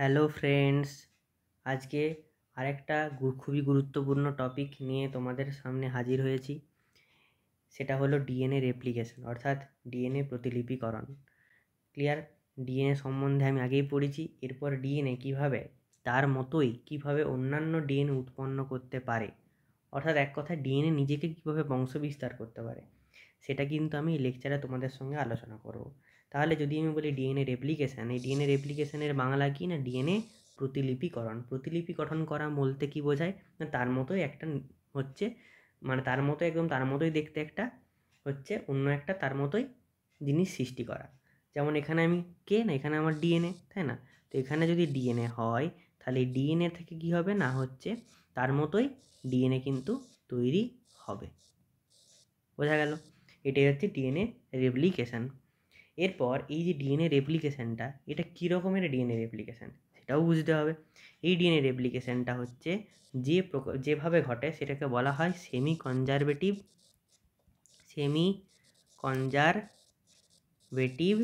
Hello friends আজকে আরেকটা খুবই গুরুত্বপূর্ণ টপিক নিয়ে তোমাদের সামনে হাজির হয়েছি সেটা হলো ডিএনএ রেপ্লিকেশন অর্থাৎ ডিএনএ প্রতিলিপিকরণ ক্লিয়ার ডিএনএ সম্বন্ধে আমি আগেই পড়েছি এরপর ডিএনএ কীভাবে তার মতোই কীভাবে অন্যান্য ডিএনএ উৎপন্ন করতে পারে অর্থাৎ এক কথায় ডিএনএ নিজেকে কীভাবে বংশবিস্তার করতে পারে সেটা কিন্তু আমি লেকচারে তোমাদের সঙ্গে আলোচনা করবো তাহলে যদি আমি বলি ডিএনএ রেপ্লিকেশান এই ডিএনএ রেপ্লিকেশানের বাংলা কি না ডিএনএ প্রতিলিপিকরণ প্রতিলিপি গঠন করা বলতে কি বোঝায় না তার মতোই একটা হচ্ছে মানে তার মতো একদম তার মতোই দেখতে একটা হচ্ছে অন্য একটা তার মতোই জিনিস সৃষ্টি করা যেমন এখানে আমি কে না এখানে আমার ডিএনএ তাই না তো এখানে যদি ডিএনএ হয় তাহলে ডিএনএ থেকে কি হবে না হচ্ছে তার মতোই ডিএনএ কিন্তু তৈরি হবে বোঝা গেল এটাই হচ্ছে ডিএনএ রেপ্লিকেশান এরপর এই যে ডিএনএ রেপ্লিকেশানটা এটা কী রকমের ডিএনএ রেপ্লিকেশান সেটাও বুঝতে হবে এই ডিএনএ রেপ্লিকেশানটা হচ্ছে যে যেভাবে ঘটে সেটাকে বলা হয় semi conservative semi conservative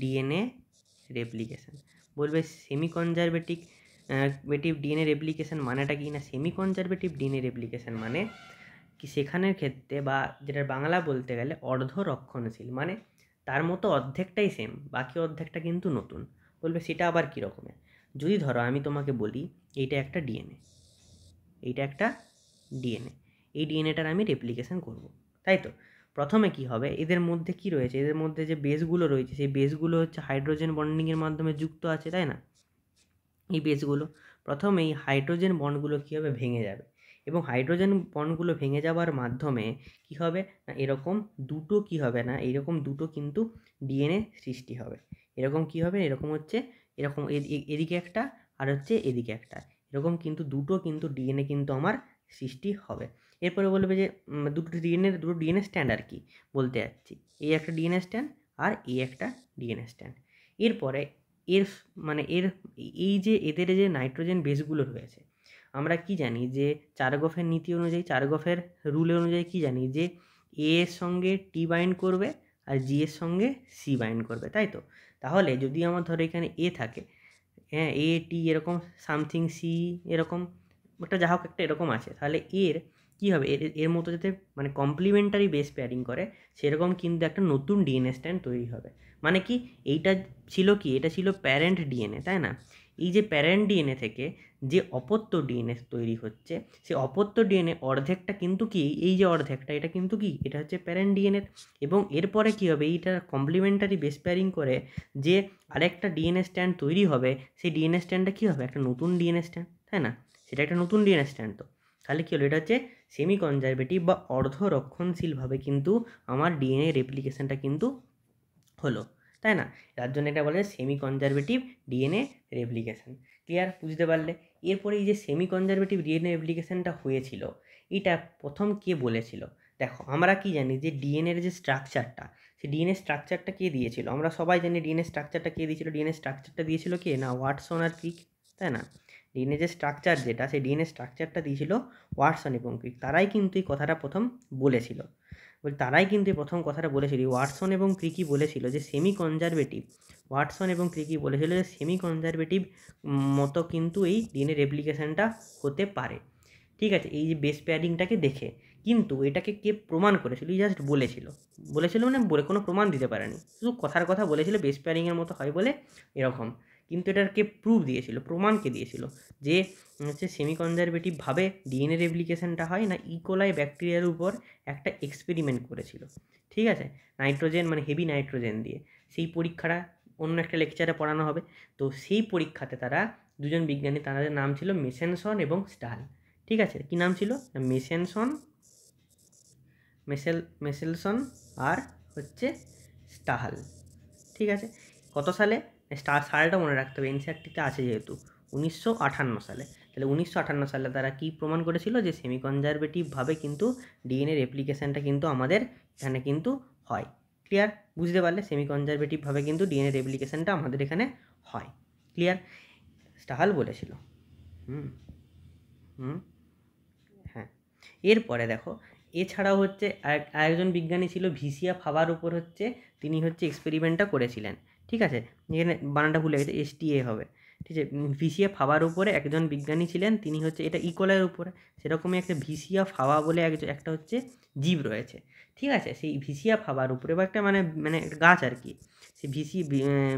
DNA replication বলবে সেমি কনজারভেটিভ ভেটিভ ডিএনএ রেপ্লিকেশান মানেটা কি না সেমি কনজারভেটিভ ডিএনএ রেপ্লিকেশান মানে কি সেখানের ক্ষেত্রে বা যেটা বাংলা বলতে গেলে অর্ধ রক্ষণশীল মানে তার মতো অর্ধেকটাই সেম বাকি অর্ধেকটা কিন্তু নতুন বলবে সেটা আবার কী রকমের যদি ধরো আমি তোমাকে বলি এইটা একটা ডিএনএ এইটা একটা ডিএনএ এই ডিএনএটার আমি রেপ্লিকেশন করব তাই তো প্রথমে কি হবে এদের মধ্যে কি রয়েছে এদের মধ্যে যে বেসগুলো রয়েছে সেই বেসগুলো হচ্ছে হাইড্রোজেন বন্ডিংয়ের মাধ্যমে যুক্ত আছে তাই না এই বেসগুলো প্রথমে এই হাইড্রোজেন বন্ডগুলো কী হবে ভেঙে যাবে এবং হাইড্রোজেন বন্ডগুলো ভেঙে যাওয়ার মাধ্যমে কি হবে না এরকম দুটো কি হবে না এরকম দুটো কিন্তু ডিএনএ সৃষ্টি হবে এরকম কি হবে এরকম হচ্ছে এরকম এদিকে একটা আর হচ্ছে এদিকে একটা এরকম কিন্তু দুটো কিন্তু ডিএনএ কিন্তু আমার সৃষ্টি হবে এরপরে বলবে যে দুটো ডিএনএ দুটো ডিএনএ স্ট্যান্ড আর কি বলতে যাচ্ছি এই একটা ডিএনএ স্ট্যান্ড আর এই একটা ডিএনএ স্ট্যান্ড এরপরে এর মানে এর এই যে এদের যে নাইট্রোজেন বেসগুলো রয়েছে আমরা কি জানি যে চারগফের নীতি অনুযায়ী চারগফের রুল অনুযায়ী কি জানি যে এ এর সঙ্গে টি বাইন্ড করবে আর জি এর সঙ্গে সি বাইন্ড করবে তাই তো তাহলে যদি আমার ধরো এখানে এ থাকে হ্যাঁ এ টি এরকম সামথিং সি এরকম একটা যা হোক একটা এরকম আছে তাহলে এর কি হবে এর এর মতো যাতে মানে কমপ্লিমেন্টারি বেস পেয়ারিং করে সেরকম কিন্তু একটা নতুন ডিএনএ স্ট্যান্ড তৈরি হবে মানে কি এইটা ছিল কি এটা ছিল প্যারেন্ট ডিএনএ তাই না এই যে প্যারেন্ট ডিএনএ থেকে যে অপত্য ডিএনএ তৈরি হচ্ছে সে অপত্য ডিএনএ অর্ধেকটা কিন্তু কি এই যে অর্ধেকটা এটা কিন্তু কি এটা হচ্ছে প্যারেন্ট ডিএনএ এবং এরপরে কি হবে এইটা কমপ্লিমেন্টারি বেস প্যারিং করে যে আরেকটা ডিএনএ স্ট্যান্ড তৈরি হবে সেই ডিএনএ স্ট্যান্ডটা কী হবে একটা নতুন ডিএনএ স্ট্যান্ড তাই না সেটা একটা নতুন ডিএনএ স্ট্যান্ড তো তাহলে কী হলো এটা হচ্ছে সেমি কনজারভেটিভ বা অর্ধ রক্ষণশীলভাবে কিন্তু আমার ডিএনএ রেপ্লিকেশনটা কিন্তু হলো তাই না তার জন্য এটা বলে semi conservative DNA replication clear বুঝতে পারলে এরপরে এই যে সেমি কনজারভেটিভ ডিএনএ রেপ্লিকেশানটা হয়েছিল এটা প্রথম কে বলেছিল দেখো আমরা কি জানি যে ডিএনএর যে স্ট্রাকচারটা সে ডিএনএ স্ট্রাকচারটা কে দিয়েছিল আমরা সবাই জানি ডিএনএ স্ট্রাকচারটা কে দিয়েছিল ডিএনএ স্ট্রাকচারটা দিয়েছিল কে না ওয়াটসন আর ক্রিক তাই না ডিএনএ যে স্ট্রাকচার যেটা সেই ডিএনএ স্ট্রাকচারটা দিয়েছিল ওয়াটসন এবং ক্রিক তারাই কিন্তু এই কথাটা প্রথম বলেছিল বলি তারাই কিন্তু প্রথম কথাটা বলেছিল ওয়াটসন এবং ক্রিকি বলেছিল যে সেমি কনজারভেটিভ ওয়াটসন এবং ক্রিকি বলেছিল যে সেমি কনজারভেটিভ মতো কিন্তু এই ডিএনএ রেপ্লিকেশনটা হতে পারে ঠিক আছে এই যে বেস প্যাডিংটাকে দেখে কিন্তু এটাকে কে প্রমাণ করেছিল জাস্ট বলেছিল বলেছিল মানে বলে কোনো প্রমাণ দিতে পারেনি শুধু কথার কথা বলেছিল বেস প্যারিংয়ের মতো হয় বলে এরকম কিন্তু এটাকে প্রুফ দিয়েছিল প্রমাণকে দিয়েছিল যে হচ্ছে সেমি কনজারভেটিভভাবে ডিএনএ রেপ্লিকেশনটা হয় না ইকোলাই e. ব্যাকটেরিয়ার উপর একটা এক্সপেরিমেন্ট করেছিল ঠিক আছে নাইট্রোজেন মানে হেভি নাইট্রোজেন দিয়ে সেই পরীক্ষাটা অন্য একটা লেকচারে পড়ানো হবে তো সেই পরীক্ষাতে তারা দুজন বিজ্ঞানী তাদের নাম ছিল মেসেনসন এবং স্টাল ঠিক আছে কি নাম ছিল মেসেনসন মেসেল মেসেলসন আর হচ্ছে স্টাহাল ঠিক আছে কত সালে স্টার সালটা মনে রাখতে হবে এনসিআরটিতে আছে যেহেতু উনিশশো আঠান্ন সালে তাহলে উনিশশো আঠান্ন সালে তারা কি প্রমাণ করেছিল যে সেমি কনজারভেটিভভাবে কিন্তু ডিএনএর রেপ্লিকেশনটা কিন্তু আমাদের এখানে কিন্তু হয় ক্লিয়ার বুঝতে পারলে সেমি কনজারভেটিভভাবে কিন্তু ডিএনএ রেপ্লিকেশনটা আমাদের এখানে হয় ক্লিয়ার স্টাহাল বলেছিল হুম হুম হ্যাঁ এরপরে দেখো এছাড়াও হচ্ছে আরেকজন বিজ্ঞানী ছিল ভিসিয়া ফাবার উপর হচ্ছে তিনি হচ্ছে এক্সপেরিমেন্টটা করেছিলেন ঠিক আছে যেখানে বানানটা ভুলে গেছে এসটিএ হবে ঠিক আছে ভিসিয়া ফাবার উপরে একজন বিজ্ঞানী ছিলেন তিনি হচ্ছে এটা ইকোলার উপরে সেরকমই একটা ভিসিয়া ফাবা বলে একজন একটা হচ্ছে জীব রয়েছে ঠিক আছে সেই ভিসিয়া ফাবার উপরে বা একটা মানে মানে গাছ আর কি সেই ভিসি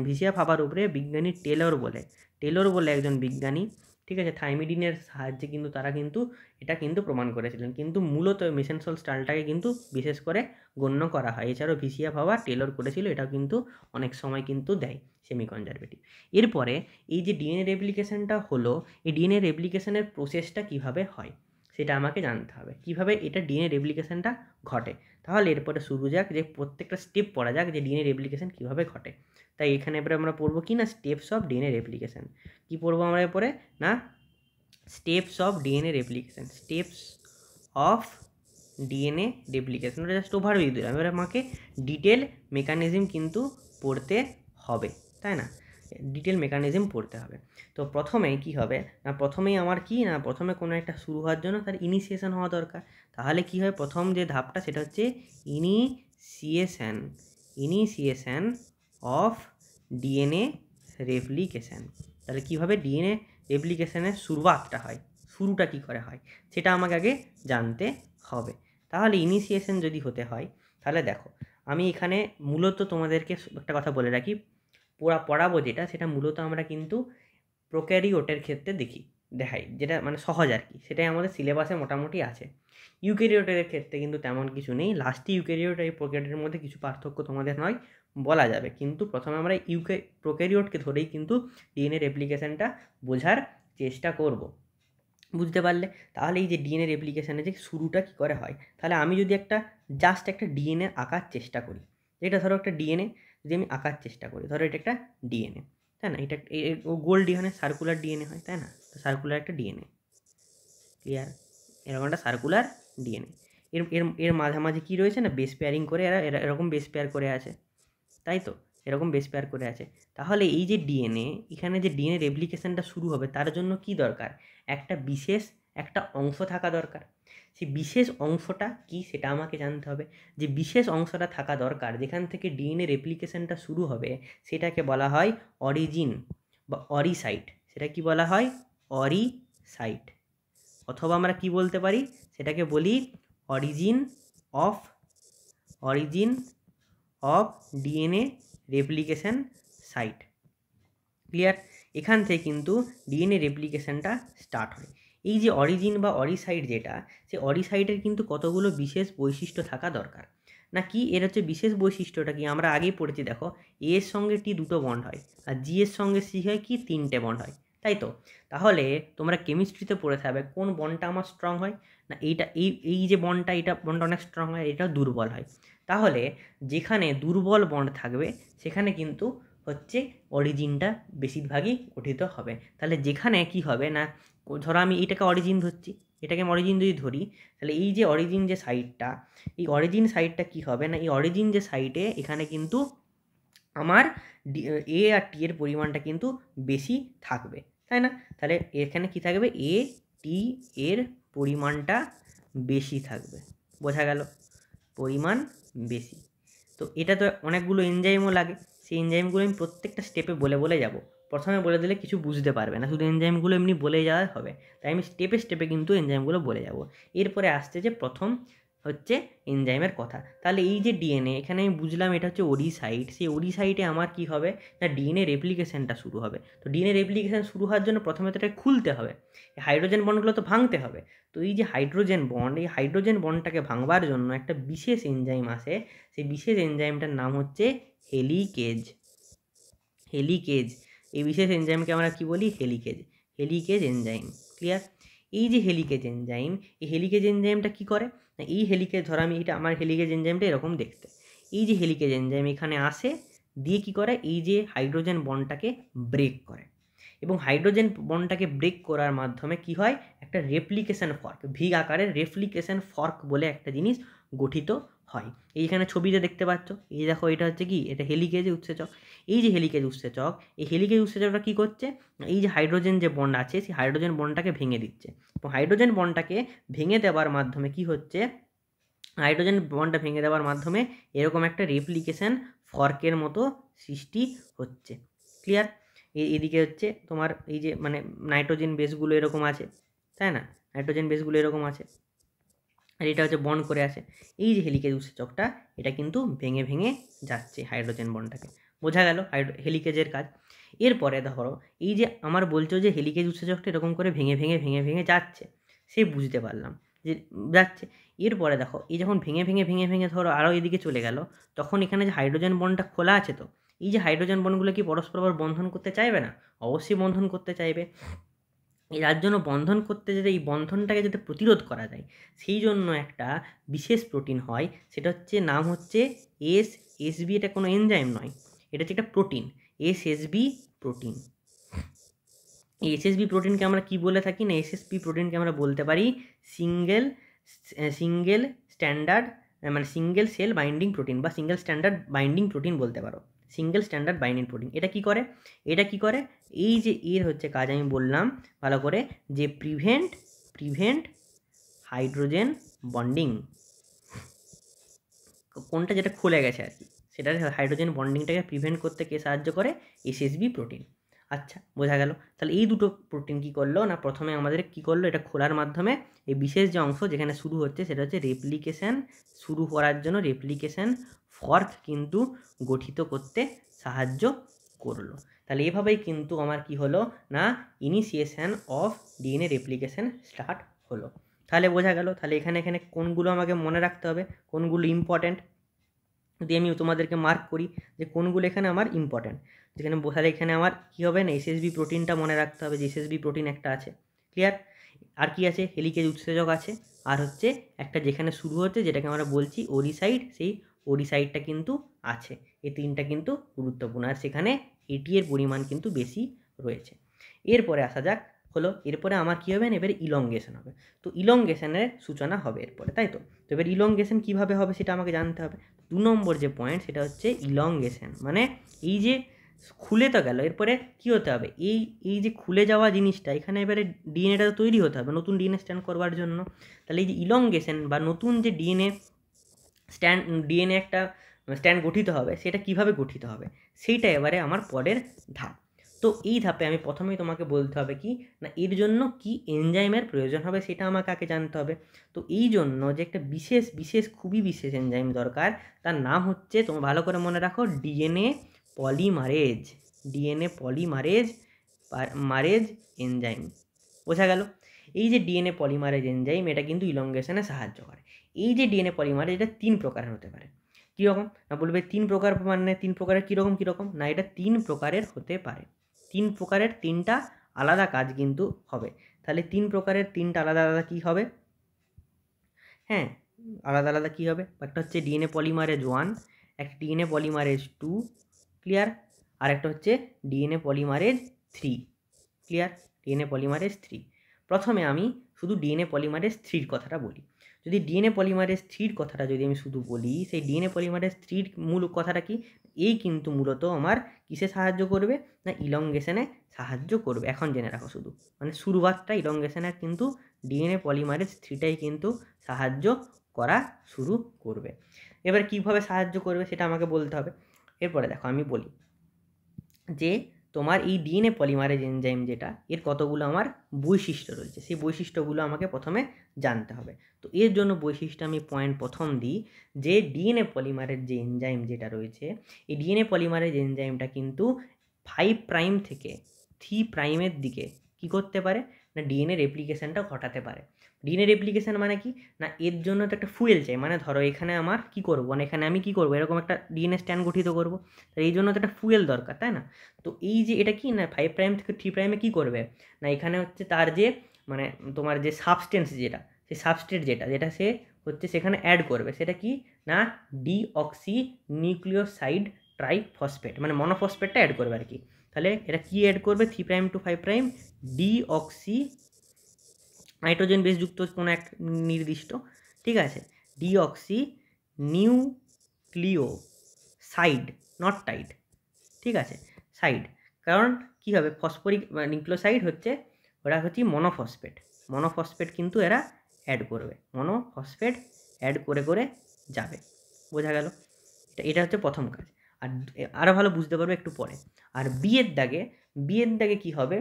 ভিসিয়া ফাবার উপরে বিজ্ঞানী টেলর বলে টেলর বলে একজন বিজ্ঞানী ঠিক আছে থাইমিডিনের সাহায্যে কিন্তু তারা কিন্তু এটা কিন্তু প্রমাণ করেছিলেন কিন্তু মূলত মেসেনসল স্টালটাকে কিন্তু বিশেষ করে গণ্য করা হয় এছাড়াও ভিসিয়া ভাবা টেলর করেছিল এটাও কিন্তু অনেক সময় কিন্তু দেয় সেমি কনজারভেটিভ এরপরে এই যে ডিএনএ রেপ্লিকেশনটা হলো এই ডিএনএ রেপ্লিকেশনের প্রসেসটা কিভাবে হয় সেটা আমাকে জানতে হবে কিভাবে এটা ডিএনএ রেপ্লিকেশনটা ঘটে তাহলে এরপরে শুরু যাক যে প্রত্যেকটা স্টেপ পড়া যাক যে ডিএনএ রেপ্লিকেশন কীভাবে ঘটে তাই এখানে এবারে আমরা পড়বো কি না স্টেপস অফ ডিএনএ রেপ্লিকেশন কী পড়বো আমরা এরপরে না steps of DNA replication steps of DNA replication ওটা জাস্ট ওভারভিউ দিলাম এবার আমাকে ডিটেল মেকানিজম কিন্তু পড়তে হবে তাই না ডিটেল মেকানিজম পড়তে হবে তো প্রথমে কি হবে না প্রথমেই আমার কি না প্রথমে কোনো একটা শুরু হওয়ার জন্য তার ইনিশিয়েশন হওয়া দরকার তাহলে কি হয় প্রথম যে ধাপটা সেটা হচ্ছে initiation initiation of DNA replication তাহলে কীভাবে ডিএনএ রেপ্লিকেশনের শুরুয়াতটা হয় শুরুটা কি করে হয় সেটা আমাকে আগে জানতে হবে তাহলে ইনিশিয়েশন যদি হতে হয় তাহলে দেখো আমি এখানে মূলত তোমাদেরকে একটা কথা বলে রাখি পড়া পড়াবো যেটা সেটা মূলত আমরা কিন্তু প্রোক্যারিওটের ক্ষেত্রে দেখি দেখাই যেটা মানে সহজ আর কি সেটাই আমাদের সিলেবাসে মোটামুটি আছে ইউকেরিওটের ক্ষেত্রে কিন্তু তেমন কিছু নেই লাস্টে ইউকেরিওট এই প্রোক্যারিওটের মধ্যে কিছু পার্থক্য তোমাদের নয় বলা যাবে কিন্তু প্রথমে আমরা ইউকে প্রোক্যারিওটকে ধরেই কিন্তু ডিএনএ অ্যাপ্লিকেশানটা বোঝার চেষ্টা করব বুঝতে পারলে তাহলে এই যে ডিএনএর অ্যাপ্লিকেশানে যে শুরুটা কী করে হয় তাহলে আমি যদি একটা জাস্ট একটা ডিএনএ আঁকার চেষ্টা করি এটা ধরো একটা ডিএনএ যদি আমি আঁকার চেষ্টা করি ধরো এটা একটা ডিএনএ তাই না এটা ও গোল ডিএনএ সার্কুলার ডিএনএ হয় তাই না সার্কুলার একটা ডিএনএ ক্লিয়ার এরকম একটা সার্কুলার ডিএনএ এর এর এর মাঝামাঝি কী রয়েছে না বেস পেয়ারিং করে এরা এরকম বেস পেয়ার করে আছে তাই তো এরকম বেস পেয়ার করে আছে তাহলে এই যে ডিএনএ এখানে যে ডিএনএ রেপ্লিকেশানটা শুরু হবে তার জন্য কি দরকার একটা বিশেষ একটা অংশ থাকা দরকার সেই বিশেষ অংশটা কি সেটা আমাকে জানতে হবে যে বিশেষ অংশটা থাকা দরকার যেখান থেকে ডিএনএ রেপ্লিকেশনটা শুরু হবে সেটাকে বলা হয় অরিজিন বা অরিসাইট সেটা কি বলা হয় অরিসাইট অথবা আমরা কি বলতে পারি সেটাকে বলি origin of origin of DNA replication site clear এখান থেকে কিন্তু ডিএনএ রেপ্লিকেশনটা স্টার্ট হয় এই যে অরিজিন বা অরিসাইড যেটা সে অরিসাইডের কিন্তু কতগুলো বিশেষ বৈশিষ্ট্য থাকা দরকার না কি এর হচ্ছে বিশেষ বৈশিষ্ট্যটা কি আমরা আগেই পড়েছি দেখো এ এর সঙ্গে টি দুটো বন্ড হয় আর জি এর সঙ্গে সি হয় কি তিনটে বন্ড হয় তাই তো তাহলে তোমরা কেমিস্ট্রিতে পড়ে থাকবে কোন বনটা আমার স্ট্রং হয় না এইটা এই এই যে বনটা এটা বনটা অনেক স্ট্রং হয় এটা দুর্বল হয় তাহলে যেখানে দুর্বল বন্ড থাকবে সেখানে কিন্তু হচ্ছে অরিজিনটা বেশিরভাগই গঠিত হবে তাহলে যেখানে কি হবে না ধরো আমি এটাকে অরিজিন ধরছি এটাকে আমি অরিজিন যদি ধরি তাহলে এই যে অরিজিন যে সাইডটা এই অরিজিন সাইডটা কি হবে না এই অরিজিন যে সাইডে এখানে কিন্তু আমার ডি এ আর টি এর পরিমাণটা কিন্তু বেশি থাকবে তাই না তাহলে এখানে কি থাকবে এ টি এর পরিমাণটা বেশি থাকবে বোঝা গেল পরিমাণ বেশি তো এটা তো অনেকগুলো এনজাইমও লাগে সেই এনজাইমগুলো আমি প্রত্যেকটা স্টেপে বলে বলে যাব প্রথমে বলে দিলে কিছু বুঝতে পারবে না শুধু এনজাইমগুলো এমনি বলে যাওয়া হবে তাই আমি স্টেপে স্টেপে কিন্তু এনজাইমগুলো বলে যাব এরপরে আসছে যে প্রথম হচ্ছে এনজাইমের কথা তাহলে এই যে ডিএনএ এখানে আমি বুঝলাম এটা হচ্ছে ওডিসাইট সেই ওডিসাইটে আমার কি হবে না ডিএনএ রেপ্লিকেশনটা শুরু হবে তো ডিএনএ রেপ্লিকেশান শুরু হওয়ার জন্য প্রথমে তো এটা খুলতে হবে হাইড্রোজেন বন্ডগুলো তো ভাঙতে হবে তো এই যে হাইড্রোজেন বন্ড এই হাইড্রোজেন বন্ডটাকে ভাঙবার জন্য একটা বিশেষ এনজাইম আসে সেই বিশেষ এনজাইমটার নাম হচ্ছে হেলিকেজ হেলিকেজ এই বিশেষ এনজাইমকে আমরা কী বলি হেলিকেজ হেলিকেজ এনজাইম ক্লিয়ার এই যে হেলিকেজ এনজাইম এই হেলিকেজ এনজাইমটা কী করে না এই হেলিকেজ ধর আমি এটা আমার হেলিকেজ এনজাইমটা এরকম দেখতে এই যে হেলিকেজ এনজাইম এখানে আসে দিয়ে কি করে এই যে হাইড্রোজেন বনটাকে ব্রেক করে এবং হাইড্রোজেন বনটাকে ব্রেক করার মাধ্যমে কি হয় একটা রেপ্লিকেশন ফর্ক ভি আকারের রেপ্লিকেশন ফর্ক বলে একটা জিনিস গঠিত হয় এইখানে ছবিতে দেখতে পাচ্ছ এই দেখো এটা হচ্ছে কি এটা হেলিকেজ উৎসেচক এই যে হেলিকেজ উৎসেচক এই হেলিকেজ উৎসেচকটা কী করছে এই যে হাইড্রোজেন যে বন্ড আছে সেই হাইড্রোজেন বনটাকে ভেঙে দিচ্ছে তো হাইড্রোজেন বনটাকে ভেঙে দেওয়ার মাধ্যমে কি হচ্ছে হাইড্রোজেন বনটা ভেঙে দেওয়ার মাধ্যমে এরকম একটা রেপ্লিকেশন ফর্কের মতো সৃষ্টি হচ্ছে ক্লিয়ার এদিকে হচ্ছে তোমার এই যে মানে নাইট্রোজেন বেসগুলো এরকম আছে তাই না নাইট্রোজেন বেসগুলো এরকম আছে আর এটা হচ্ছে বন্ড করে আছে এই যে হেলিকেজ উৎসেচকটা এটা কিন্তু ভেঙে ভেঙে যাচ্ছে হাইড্রোজেন বন্ডটাকে বোঝা গেল হাইড্রো হেলিকেজের কাজ এরপরে ধরো এই যে আমার বলছো যে হেলিকেজ উৎসেচকটা এরকম করে ভেঙে ভেঙে ভেঙে ভেঙে যাচ্ছে সে বুঝতে পারলাম যে যাচ্ছে এরপরে দেখো এই যখন ভেঙে ভেঙে ভেঙে ভেঙে ধরো আরও এদিকে চলে গেল তখন এখানে যে হাইড্রোজেন বন্ডটা খোলা আছে তো এই যে হাইড্রোজেন বন্ডগুলো কি পরস্পর বন্ধন করতে চাইবে না অবশ্যই বন্ধন করতে চাইবে যার জন্য বন্ধন করতে যেতে এই বন্ধনটাকে যাতে প্রতিরোধ করা যায় সেই জন্য একটা বিশেষ প্রোটিন হয় সেটা হচ্ছে নাম হচ্ছে এস এসবি এটা কোনো এনজাইম নয় এটা হচ্ছে একটা প্রোটিন এস এসবি প্রোটিন এই এসএসবি প্রোটিনকে আমরা কি বলে থাকি না এসএসবি প্রোটিনকে আমরা বলতে পারি সিঙ্গেল সিঙ্গেল স্ট্যান্ডার্ড মানে সিঙ্গেল সেল বাইন্ডিং প্রোটিন বা সিঙ্গেল স্ট্যান্ডার্ড বাইন্ডিং প্রোটিন বলতে পারো সিঙ্গেল স্ট্যান্ডার্ড বাইনারি প্রোটিন এটা কি করে এটা কি করে এই যে এর হচ্ছে কাজ আমি বললাম ভালো করে যে প্রিভেন্ট প্রিভেন্ট হাইড্রোজেন বন্ডিং কোনটা যেটা খুলে গেছে আর কি সেটা হাইড্রোজেন বন্ডিংটাকে প্রিভেন্ট করতে কে সাহায্য করে এসএসবি প্রোটিন আচ্ছা বোঝা গেল তাহলে এই দুটো প্রোটিন কি করলো না প্রথমে আমাদের কি করলো এটা খোলার মাধ্যমে এই বিশেষ যে অংশ যেখানে শুরু হচ্ছে সেটা হচ্ছে রেপ্লিকেশন শুরু করার জন্য রেপ্লিকেশন ফর্থ কিন্তু গঠিত করতে সাহায্য করলো তাহলে এভাবেই কিন্তু আমার কি হলো না initiation of DNA replication start হলো তাহলে বোঝা গেল তাহলে এখানে এখানে কোনগুলো আমাকে মনে রাখতে হবে কোনগুলো ইম্পর্ট্যান্ট যদি আমি তোমাদেরকে মার্ক করি যে কোনগুলো এখানে আমার ইম্পর্ট্যান্ট যেখানে তাহলে এখানে আমার কী হবে না এসএসবি প্রোটিনটা মনে রাখতে হবে যে এসএসবি প্রোটিন একটা আছে ক্লিয়ার আর কি আছে হেলিকেজ উৎসেচক আছে আর হচ্ছে একটা যেখানে শুরু হচ্ছে যেটাকে আমরা বলছি ওরিসাইড সেই ওড়ি সাইডটা কিন্তু আছে এই তিনটা কিন্তু গুরুত্বপূর্ণ আর সেখানে এটি এর পরিমাণ কিন্তু বেশি রয়েছে এরপরে আসা যাক হলো এরপরে আমার কী হবে এবারে এবার হবে তো ইলংগেশনের সূচনা হবে এরপরে তাই তো তো এবার ইলঙ্গেশন কীভাবে হবে সেটা আমাকে জানতে হবে দু নম্বর যে পয়েন্ট সেটা হচ্ছে ইলঙ্গেশন মানে এই যে খুলে তো গেল এরপরে কী হতে হবে এই এই যে খুলে যাওয়া জিনিসটা এখানে এবারে ডিএনএটা তৈরি হতে হবে নতুন ডিএনএ স্ট্যান্ড করবার জন্য তাহলে এই যে ইলঙ্গেশন বা নতুন যে ডিএনএ স্ট্যান্ড ডিএনএ একটা স্ট্যান্ড গঠিত হবে সেটা কিভাবে গঠিত হবে সেইটা এবারে আমার পরের ধাপ তো এই ধাপে আমি প্রথমেই তোমাকে বলতে হবে কি না এর জন্য কি এনজাইমের প্রয়োজন হবে সেটা আমাকে আগে জানতে হবে তো এই জন্য যে একটা বিশেষ বিশেষ খুবই বিশেষ এনজাইম দরকার তার নাম হচ্ছে তোমার ভালো করে মনে রাখো ডিএনএ পলিমারেজ ডিএনএ পলিমারেজ মারেজ এনজাইম বোঝা গেল এই যে ডিএনএ পলিমারেজ এনজাইম এটা কিন্তু ইলঙ্গেশনে সাহায্য করে এই যে ডিএনএ পলিমার এটা তিন প্রকারের হতে পারে কীরকম না বলবে তিন প্রকার মানে তিন প্রকারের কীরকম কীরকম না এটা তিন প্রকারের হতে পারে তিন প্রকারের তিনটা আলাদা কাজ কিন্তু হবে তাহলে তিন প্রকারের তিনটা আলাদা আলাদা কী হবে হ্যাঁ আলাদা আলাদা কী হবে একটা হচ্ছে ডিএনএ পলিমারেজ ওয়ান একটা ডিএনএ পলিমারেজ টু ক্লিয়ার আর একটা হচ্ছে DNA polymerase three clear DNA polymerase three প্রথমে আমি শুধু ডিএনএ পলিমারেজ থ্রির কথাটা বলি যদি ডিএনএ পলিমারের স্ত্রীর কথাটা যদি আমি শুধু বলি সেই ডিএনএ পলিমারের স্ত্রীর মূল কথাটা কি এই কিন্তু মূলত আমার কিসে সাহায্য করবে না ইলঙ্গেশনে সাহায্য করবে এখন জেনে রাখো শুধু মানে শুরুয়াতটা ইলঙ্গেশনের কিন্তু ডিএনএ পলিমারের স্ত্রীটাই কিন্তু সাহায্য করা শুরু করবে এবার কিভাবে সাহায্য করবে সেটা আমাকে বলতে হবে এরপরে দেখো আমি বলি যে তোমার এই ডিএনএ পলিমারেজ এনজাইম যেটা এর কতগুলো আমার বৈশিষ্ট্য রয়েছে সেই বৈশিষ্ট্যগুলো আমাকে প্রথমে জানতে হবে তো এর জন্য বৈশিষ্ট্য আমি পয়েন্ট প্রথম দিই যে ডিএনএ পলিমারের যে এনজাইম যেটা রয়েছে এই ডিএনএ পলিমারেজ এনজাইমটা কিন্তু ফাইভ প্রাইম থেকে থ্রি প্রাইমের দিকে কি করতে পারে না ডিএনএ রেপ্লিকেশানটা ঘটাতে পারে ডিনের অ্যাপ্লিকেশান মানে কি না এর জন্য তো একটা ফুয়েল চাই মানে ধরো এখানে আমার কি করবো মানে এখানে আমি কি করব এরকম একটা ডিএনএ স্ট্যান্ড গঠিত করবো তাহলে এই জন্য তো একটা ফুয়েল দরকার তাই না তো এই যে এটা কি না ফাইভ প্রাইম থেকে থ্রি প্রাইমে কী করবে না এখানে হচ্ছে তার যে মানে তোমার যে সাবস্টেন্স যেটা সে সাবস্টেট যেটা যেটা সে হচ্ছে সেখানে অ্যাড করবে সেটা কি না ডিঅক্সি নিউক্লিওসাইড ফসফেট মানে মনোফসফেটটা অ্যাড করবে আর কি তাহলে এটা কি অ্যাড করবে three prime to five prime deoxy nitrogen বেসযুক্ত কোনো এক নির্দিষ্ট ঠিক আছে deoxy nucleoside nucleotide ঠিক আছে সাইড কারণ কি হবে ফসফরিক নিউক্লোসাইড মানে হচ্ছে ওরা হচ্ছে মনোফসফেট মনোফসফেট কিন্তু এরা অ্যাড করবে মনোফসফেট অ্যাড করে করে যাবে বোঝা গেল এটা এটা হচ্ছে প্রথম কাজ আর আরও ভালো বুঝতে পারবে একটু পরে আর বিয়ের দাগে বিয়ের দাগে কি হবে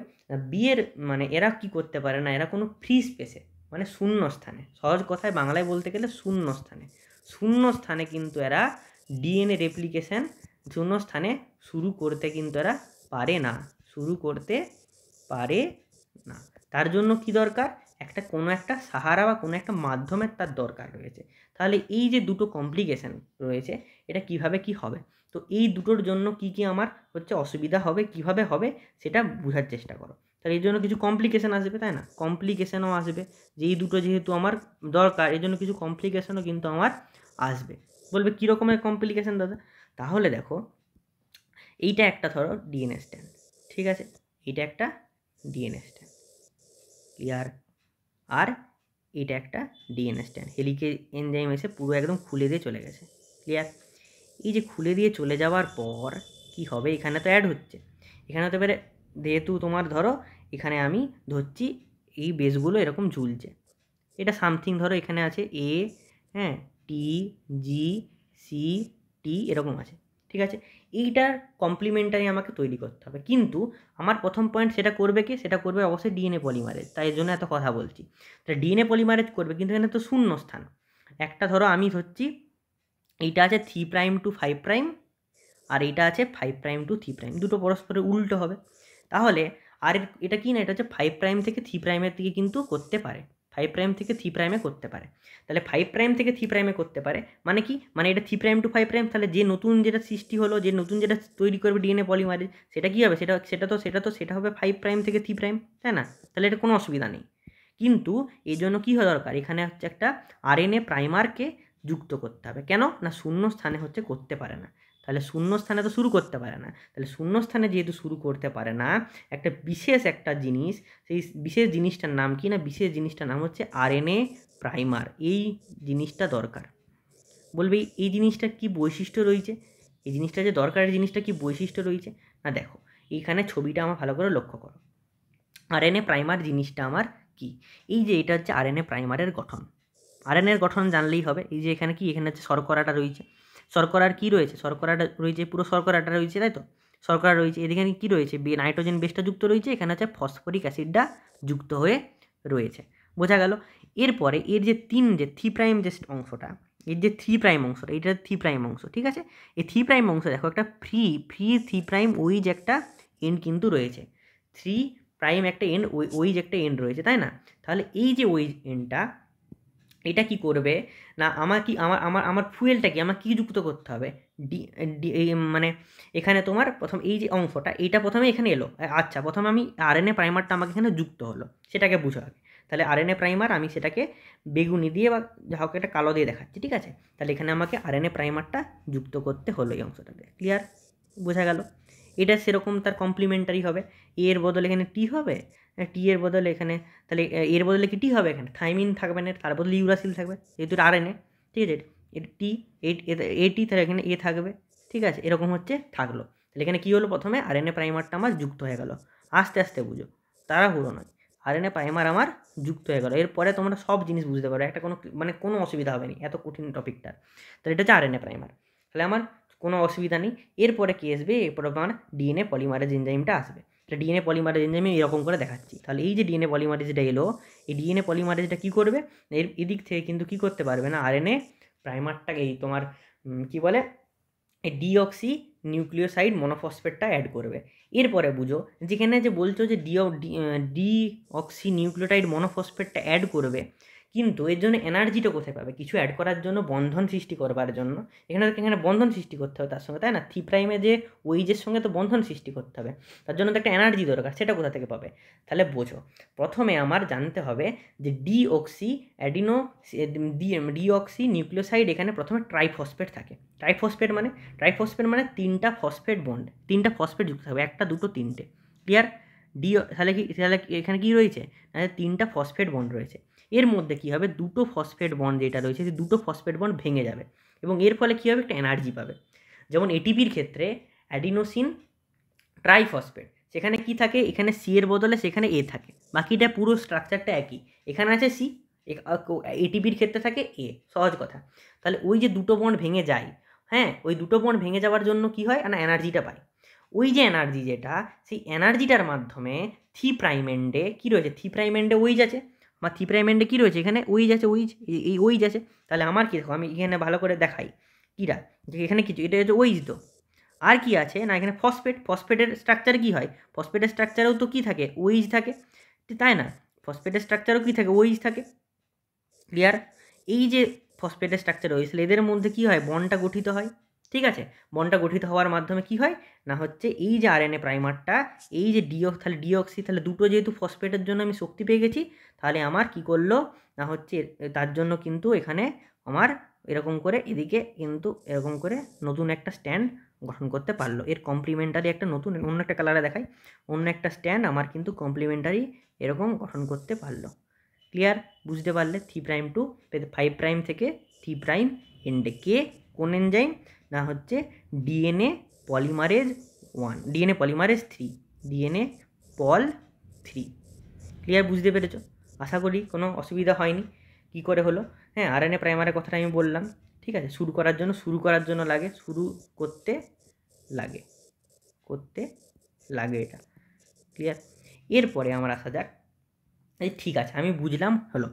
বিয়ের মানে এরা কি করতে পারে না এরা কোনো ফ্রি স্পেসে মানে শূন্য স্থানে সহজ কথায় বাংলায় বলতে গেলে শূন্য স্থানে শূন্য স্থানে কিন্তু এরা ডিএনএ রেপ্লিকেশান শূন্য স্থানে শুরু করতে কিন্তু এরা পারে না শুরু করতে পারে না তার জন্য কি দরকার একটা কোনো একটা সাহারা বা কোনো একটা মাধ্যমের তার দরকার রয়েছে তাহলে এই যে দুটো কমপ্লিকেশান রয়েছে এটা কিভাবে কি হবে তো এই দুটোর জন্য কি কি আমার হচ্ছে অসুবিধা হবে কিভাবে হবে সেটা বোঝার চেষ্টা করো তাহলে এর জন্য কিছু কমপ্লিকেশান আসবে তাই না কমপ্লিকেশানও আসবে যে এই দুটো যেহেতু আমার দরকার এর জন্য কিছু কমপ্লিকেশানও কিন্তু আমার আসবে বলবে কী রকমের কমপ্লিকেশান দাদা তাহলে দেখো এইটা একটা ধরো ডিএনএ স্ট্যান্ড ঠিক আছে এটা একটা ডিএনএ স্ট্যান্ড ক্লিয়ার আর এটা একটা ডিএনএ স্ট্যান্ড হেলিকে এনজাইম এসে পুরো একদম খুলে দিয়ে চলে গেছে ক্লিয়ার এই যে খুলে দিয়ে চলে যাওয়ার পর কি হবে এখানে তো অ্যাড হচ্ছে এখানে হতে পারে যেহেতু তোমার ধরো এখানে আমি ধরছি এই বেসগুলো এরকম ঝুলছে এটা সামথিং ধরো এখানে আছে এ হ্যাঁ টি জি সি টি এরকম আছে ঠিক আছে এইটার কমপ্লিমেন্টারি আমাকে তৈরি করতে হবে কিন্তু আমার প্রথম পয়েন্ট সেটা করবে কি সেটা করবে অবশ্যই ডিএনএ পলিমারেজ তাই জন্য এত কথা বলছি তাহলে ডিএনএ পলিমারেজ করবে কিন্তু এখানে তো শূন্য স্থান একটা ধরো আমি ধরছি এইটা আছে three prime to five prime আর এটা আছে five prime to three prime দুটো পরস্পরের উল্টো হবে তাহলে আর এটা কি না এটা হচ্ছে ফাইভ প্রাইম থেকে থ্রি প্রাইমের দিকে কিন্তু করতে পারে ফাইভ প্রাইম থেকে থ্রি প্রাইমে করতে পারে তাহলে ফাইভ প্রাইম থেকে থ্রি প্রাইমে করতে পারে মানে কি মানে এটা three prime to five prime তাহলে যে নতুন যেটা সৃষ্টি হলো যে নতুন যেটা তৈরি করবে ডিএনএ পলিমারেজ সেটা কী হবে সেটা সেটা তো সেটা তো সেটা হবে ফাইভ প্রাইম থেকে থ্রি প্রাইম তাই না তাহলে এটা কোনো অসুবিধা নেই কিন্তু এই জন্য কী হওয়া দরকার এখানে হচ্ছে একটা আর এ প্রাইমারকে যুক্ত করতে হবে কেন না শূন্য স্থানে হচ্ছে করতে পারে না তাহলে শূন্য স্থানে তো শুরু করতে পারে না তাহলে শূন্য স্থানে যেহেতু শুরু করতে পারে না একটা বিশেষ একটা জিনিস সেই বিশেষ জিনিসটার নাম কি না বিশেষ জিনিসটার নাম হচ্ছে আরএনএ প্রাইমার এই জিনিসটা দরকার বলবে এই জিনিসটার কি বৈশিষ্ট্য রয়েছে এই জিনিসটা যে এই জিনিসটা কি বৈশিষ্ট্য রয়েছে না দেখো এইখানে ছবিটা আমার ভালো করে লক্ষ্য করো আরএনএ প্রাইমার জিনিসটা আমার কি এই যে এটা হচ্ছে আরএনএ প্রাইমারের গঠন আরএনএর গঠন জানলেই হবে এই যে এখানে কি এখানে হচ্ছে শর্করাটা রয়েছে শর্করার কি রয়েছে শর্করাটা রয়েছে পুরো শর্করাটা রয়েছে তাই তো শর্করা রয়েছে এদিকে কি রয়েছে নাইট্রোজেন বেসটা যুক্ত রয়েছে এখানে হচ্ছে ফসফরিক অ্যাসিডটা যুক্ত হয়ে রয়েছে বোঝা গেল এরপরে এর যে তিন যে থ্রি প্রাইম যে অংশটা এর যে থ্রি প্রাইম অংশটা এটা থ্রি প্রাইম অংশ ঠিক আছে এই থ্রি প্রাইম অংশ দেখো একটা ফ্রি ফ্রি থ্রি প্রাইম ওই যে একটা এন্ড কিন্তু রয়েছে থ্রি প্রাইম একটা এন্ড ওই ওই যে একটা এন্ড রয়েছে তাই না তাহলে এই যে ওই এন্ডটা এটা কি করবে না আমার কি আমার আমার আমার ফুয়েলটা কি আমার কী যুক্ত করতে হবে ডি মানে এখানে তোমার প্রথম এই যে অংশটা এইটা প্রথমে এখানে এলো আচ্ছা প্রথমে আমি আর এ প্রাইমারটা আমাকে এখানে যুক্ত হলো সেটাকে বুঝো আগে তাহলে এ প্রাইমার আমি সেটাকে বেগুনি দিয়ে বা যা হোক একটা কালো দিয়ে দেখাচ্ছি ঠিক আছে তাহলে এখানে আমাকে আর এ প্রাইমারটা যুক্ত করতে হলো এই অংশটাতে ক্লিয়ার বোঝা গেল এটা সেরকম তার কমপ্লিমেন্টারি হবে এর বদলে এখানে টি হবে টি এর বদলে এখানে তাহলে এর বদলে কি টি হবে এখানে থাইমিন থাকবে না তার বদলে ইউরাসিল থাকবে যেহেতু আর এনে ঠিক আছে টি এ টি তাহলে এখানে এ থাকবে ঠিক আছে এরকম হচ্ছে থাকলো তাহলে এখানে কী হলো প্রথমে আর এনে প্রাইমারটা আমার যুক্ত হয়ে গেল আস্তে আস্তে বুঝো তাড়াহুড়ো নয় আর এন এ প্রাইমার আমার যুক্ত হয়ে গেলো এরপরে তোমরা সব জিনিস বুঝতে পারো একটা কোনো মানে কোনো অসুবিধা হবে না এত কঠিন টপিকটা তাহলে এটা হচ্ছে আর এন এ প্রাইমার তাহলে আমার কোনো অসুবিধা নেই এরপরে কী আসবে এরপরে আমার ডিএনএ পলিমারেজ এনজাইমটা আসবে এটা ডিএনএ পলিমারেজ আমি এরকম করে দেখাচ্ছি তাহলে এই যে ডিএনএ পলিমারেজটা এলো এই ডিএনএ পলিমারেজটা কী করবে এর এদিক থেকে কিন্তু কী করতে পারবে না আর এনএ প্রাইমারটাকে এই তোমার কী বলে ডিঅক্সি নিউক্লিওসাইড মনোফসফেটটা অ্যাড করবে এরপরে বুঝো যেখানে যে বলছো যে ডিও ডিঅক্সি নিউক্লিওটাইড মনোফসফেটটা অ্যাড করবে কিন্তু এর জন্য এনার্জিটা কোথায় পাবে কিছু অ্যাড করার জন্য বন্ধন সৃষ্টি করবার জন্য এখানে এখানে বন্ধন সৃষ্টি করতে হবে তার সঙ্গে তাই না থ্রি প্রাইমে যে ওইজের সঙ্গে তো বন্ধন সৃষ্টি করতে হবে তার জন্য তো একটা এনার্জি দরকার সেটা কোথা থেকে পাবে তাহলে বোঝো প্রথমে আমার জানতে হবে যে ডিঅক্সি অ্যাডিনো ডিঅক্সি নিউক্লিওসাইড এখানে প্রথমে ট্রাইফসফেট থাকে ট্রাইফসফেট মানে ট্রাইফসফেট মানে তিনটা ফসফেট বন্ড তিনটা ফসফেট যুক্ত থাকবে একটা দুটো তিনটে ক্লিয়ার ডি তাহলে কি তাহলে এখানে কি রয়েছে তিনটা ফসফেট বন্ড রয়েছে এর মধ্যে কী হবে দুটো ফসফেট বন্ড যেটা রয়েছে যে দুটো ফসফেট বন্ড ভেঙে যাবে এবং এর ফলে কী হবে একটা এনার্জি পাবে যেমন এটিপির ক্ষেত্রে অ্যাডিনোসিন ট্রাইফসফেট সেখানে কি থাকে এখানে সি এর বদলে সেখানে এ থাকে বাকিটা পুরো স্ট্রাকচারটা একই এখানে আছে সি এটিপির ক্ষেত্রে থাকে এ সহজ কথা তাহলে ওই যে দুটো বন্ড ভেঙে যায় হ্যাঁ ওই দুটো বন্ড ভেঙে যাওয়ার জন্য কি হয় না এনার্জিটা পায় ওই যে এনার্জি যেটা সেই এনার্জিটার মাধ্যমে প্রাইম প্রাইমেন্ডে কী রয়েছে থ্রি প্রাইমেন্ডে ওই আছে বা থ্রি প্রাইম এন্ডে কী রয়েছে এখানে উইজ আছে উইজ এই উইজ আছে তাহলে আমার কী দেখো আমি এখানে ভালো করে দেখাই কীরা যে এখানে কিছু এটা হচ্ছে ওইজ তো আর কি আছে না এখানে ফসফেট ফসফেটের স্ট্রাকচার কি হয় ফসফেটের স্ট্রাকচারেও তো কী থাকে ওইজ থাকে তাই না ফসফেটের স্ট্রাকচারও কী থাকে ওইজ থাকে ক্লিয়ার এই যে ফসফেটের স্ট্রাকচার ওইজ এদের মধ্যে কী হয় বনটা গঠিত হয় ঠিক আছে বনটা গঠিত হওয়ার মাধ্যমে কি হয় না হচ্ছে এই যে আরএনএ প্রাইমারটা এই যে ডিও তাহলে ডিঅক্সি তাহলে দুটো যেহেতু ফসফেটের জন্য আমি শক্তি পেয়ে গেছি তাহলে আমার কি করলো না হচ্ছে তার জন্য কিন্তু এখানে আমার এরকম করে এদিকে কিন্তু এরকম করে নতুন একটা স্ট্যান্ড গঠন করতে পারলো এর কমপ্লিমেন্টারি একটা নতুন অন্য একটা কালারে দেখাই অন্য একটা স্ট্যান্ড আমার কিন্তু কমপ্লিমেন্টারি এরকম গঠন করতে পারলো ক্লিয়ার বুঝতে পারলে three prime to five prime থেকে থ্রি প্রাইম এন্ডে কে কোন এনজাইম না হচ্ছে DNA polymerase one DNA polymerase three DNA pol three clear বুঝতে পেরেছ আশা করি কোনো অসুবিধা হয়নি কি করে হলো হ্যাঁ আরএনএ প্রাইমারের কথাটা আমি বললাম ঠিক আছে শুরু করার জন্য শুরু করার জন্য লাগে শুরু করতে লাগে করতে লাগে এটা ক্লিয়ার এরপরে আমার আসা যাক এই ঠিক আছে আমি বুঝলাম হলো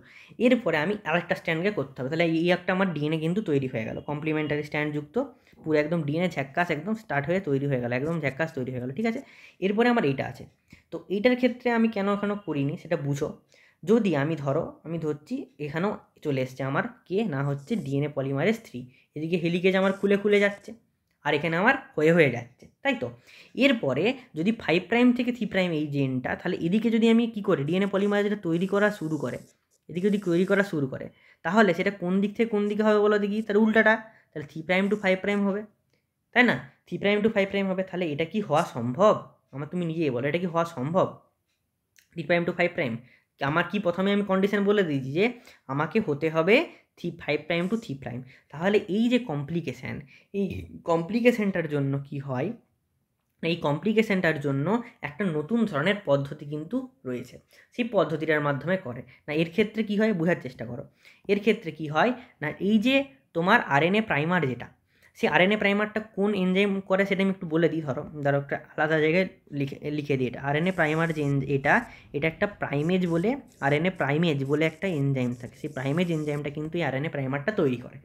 এরপরে আমি আরেকটা স্ট্যান্ডকে করতে হবে তাহলে এই একটা আমার ডিএনএ কিন্তু তৈরি হয়ে গেল কমপ্লিমেন্টারি স্ট্যান্ড যুক্ত পুরো একদম ডিএনএ ঝ্যাক্কাস একদম স্টার্ট হয়ে তৈরি হয়ে গেল একদম ঝ্যাক্কাস তৈরি হয়ে গেল ঠিক আছে এরপরে আমার এইটা আছে তো এইটার ক্ষেত্রে আমি কেন এখনও করিনি সেটা বুঝো যদি আমি ধরো আমি ধরছি এখানেও চলে এসছে আমার কে না হচ্ছে ডিএনএ পলিমারের থ্রি এদিকে হেলিকেজ আমার খুলে খুলে যাচ্ছে আর এখানে আমার হয়ে হয়ে যাচ্ছে তাই তো এরপরে যদি ফাইভ প্রাইম থেকে থ্রি প্রাইম এই জেনটা তাহলে এদিকে যদি আমি কি করি ডিএনএ পলিমারেজটা তৈরি করা শুরু করে এদিকে যদি তৈরি করা শুরু করে তাহলে সেটা কোন দিক থেকে কোন দিকে হবে বলো দেখি তার উল্টাটা তাহলে three prime to five prime হবে তাই না three prime to five prime হবে তাহলে এটা কি হওয়া সম্ভব আমার তুমি নিজে বলো এটা কি হওয়া সম্ভব three prime to five prime আমার কি প্রথমে আমি কন্ডিশন বলে দিয়েছি যে আমাকে হতে হবে three five prime to three prime তাহলে এই যে কমপ্লিকেশান এই কমপ্লিকেশানটার জন্য কি হয় এই কমপ্লিকেশানটার জন্য একটা নতুন ধরনের পদ্ধতি কিন্তু রয়েছে সেই পদ্ধতিটার মাধ্যমে করে না এর ক্ষেত্রে কি হয় বোঝার চেষ্টা করো এর ক্ষেত্রে কি হয় না এই যে তোমার আরএনএ প্রাইমার যেটা সেই আরএনএ প্রাইমারটা কোন এনজাইম করে সেটা আমি একটু বলে দিই ধরো ধরো একটা আলাদা জায়গায় লিখে লিখে দিই এটা আরএনএ প্রাইমার যে এটা এটা একটা প্রাইমেজ বলে আরএনএ প্রাইমেজ বলে একটা এনজাইম থাকে সেই প্রাইমেজ এনজাইমটা কিন্তু এই আরএনএ প্রাইমারটা তৈরি করে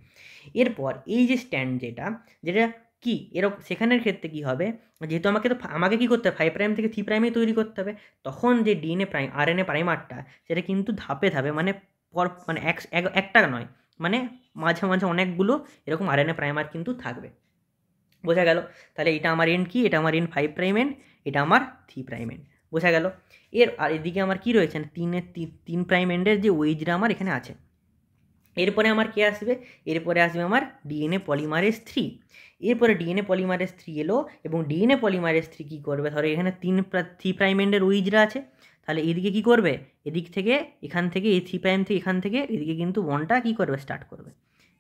এরপর এই যে স্ট্যান্ড যেটা যেটা কি এরকম সেখানের ক্ষেত্রে কি হবে যেহেতু আমাকে তো আমাকে কী করতে হবে ফাইভ প্রাইম থেকে থ্রি প্রাইমে তৈরি করতে হবে তখন যে ডিএনএ প্রাইম আরএনএ প্রাইমারটা সেটা কিন্তু ধাপে ধাপে মানে পর মানে এক একটা নয় মানে মাঝে মাঝে অনেকগুলো এরকম আর এনে প্রাইমার কিন্তু থাকবে বোঝা গেল তাহলে এটা আমার এন্ড কি এটা আমার এন্ড ফাইভ প্রাইম এন্ড এটা আমার থ্রি প্রাইম এন্ড বোঝা গেল এর আর এদিকে আমার কী রয়েছে তিনের তিন প্রাইম এন্ডের যে ওয়েজটা আমার এখানে আছে এরপরে আমার কে আসবে এরপরে আসবে আমার ডিএনএ পলিমারেস থ্রি এরপরে ডিএনএ পলিমারেস থ্রি এলো এবং ডিএনএ পলিমারেস থ্রি কী করবে ধরো এখানে তিন থ্রি প্রাইম এন্ডের উইজরা আছে তাহলে এদিকে কী করবে এদিক থেকে এখান থেকে এই থ্রি প্রাইম থেকে এখান থেকে এদিকে কিন্তু বনটা কী করবে স্টার্ট করবে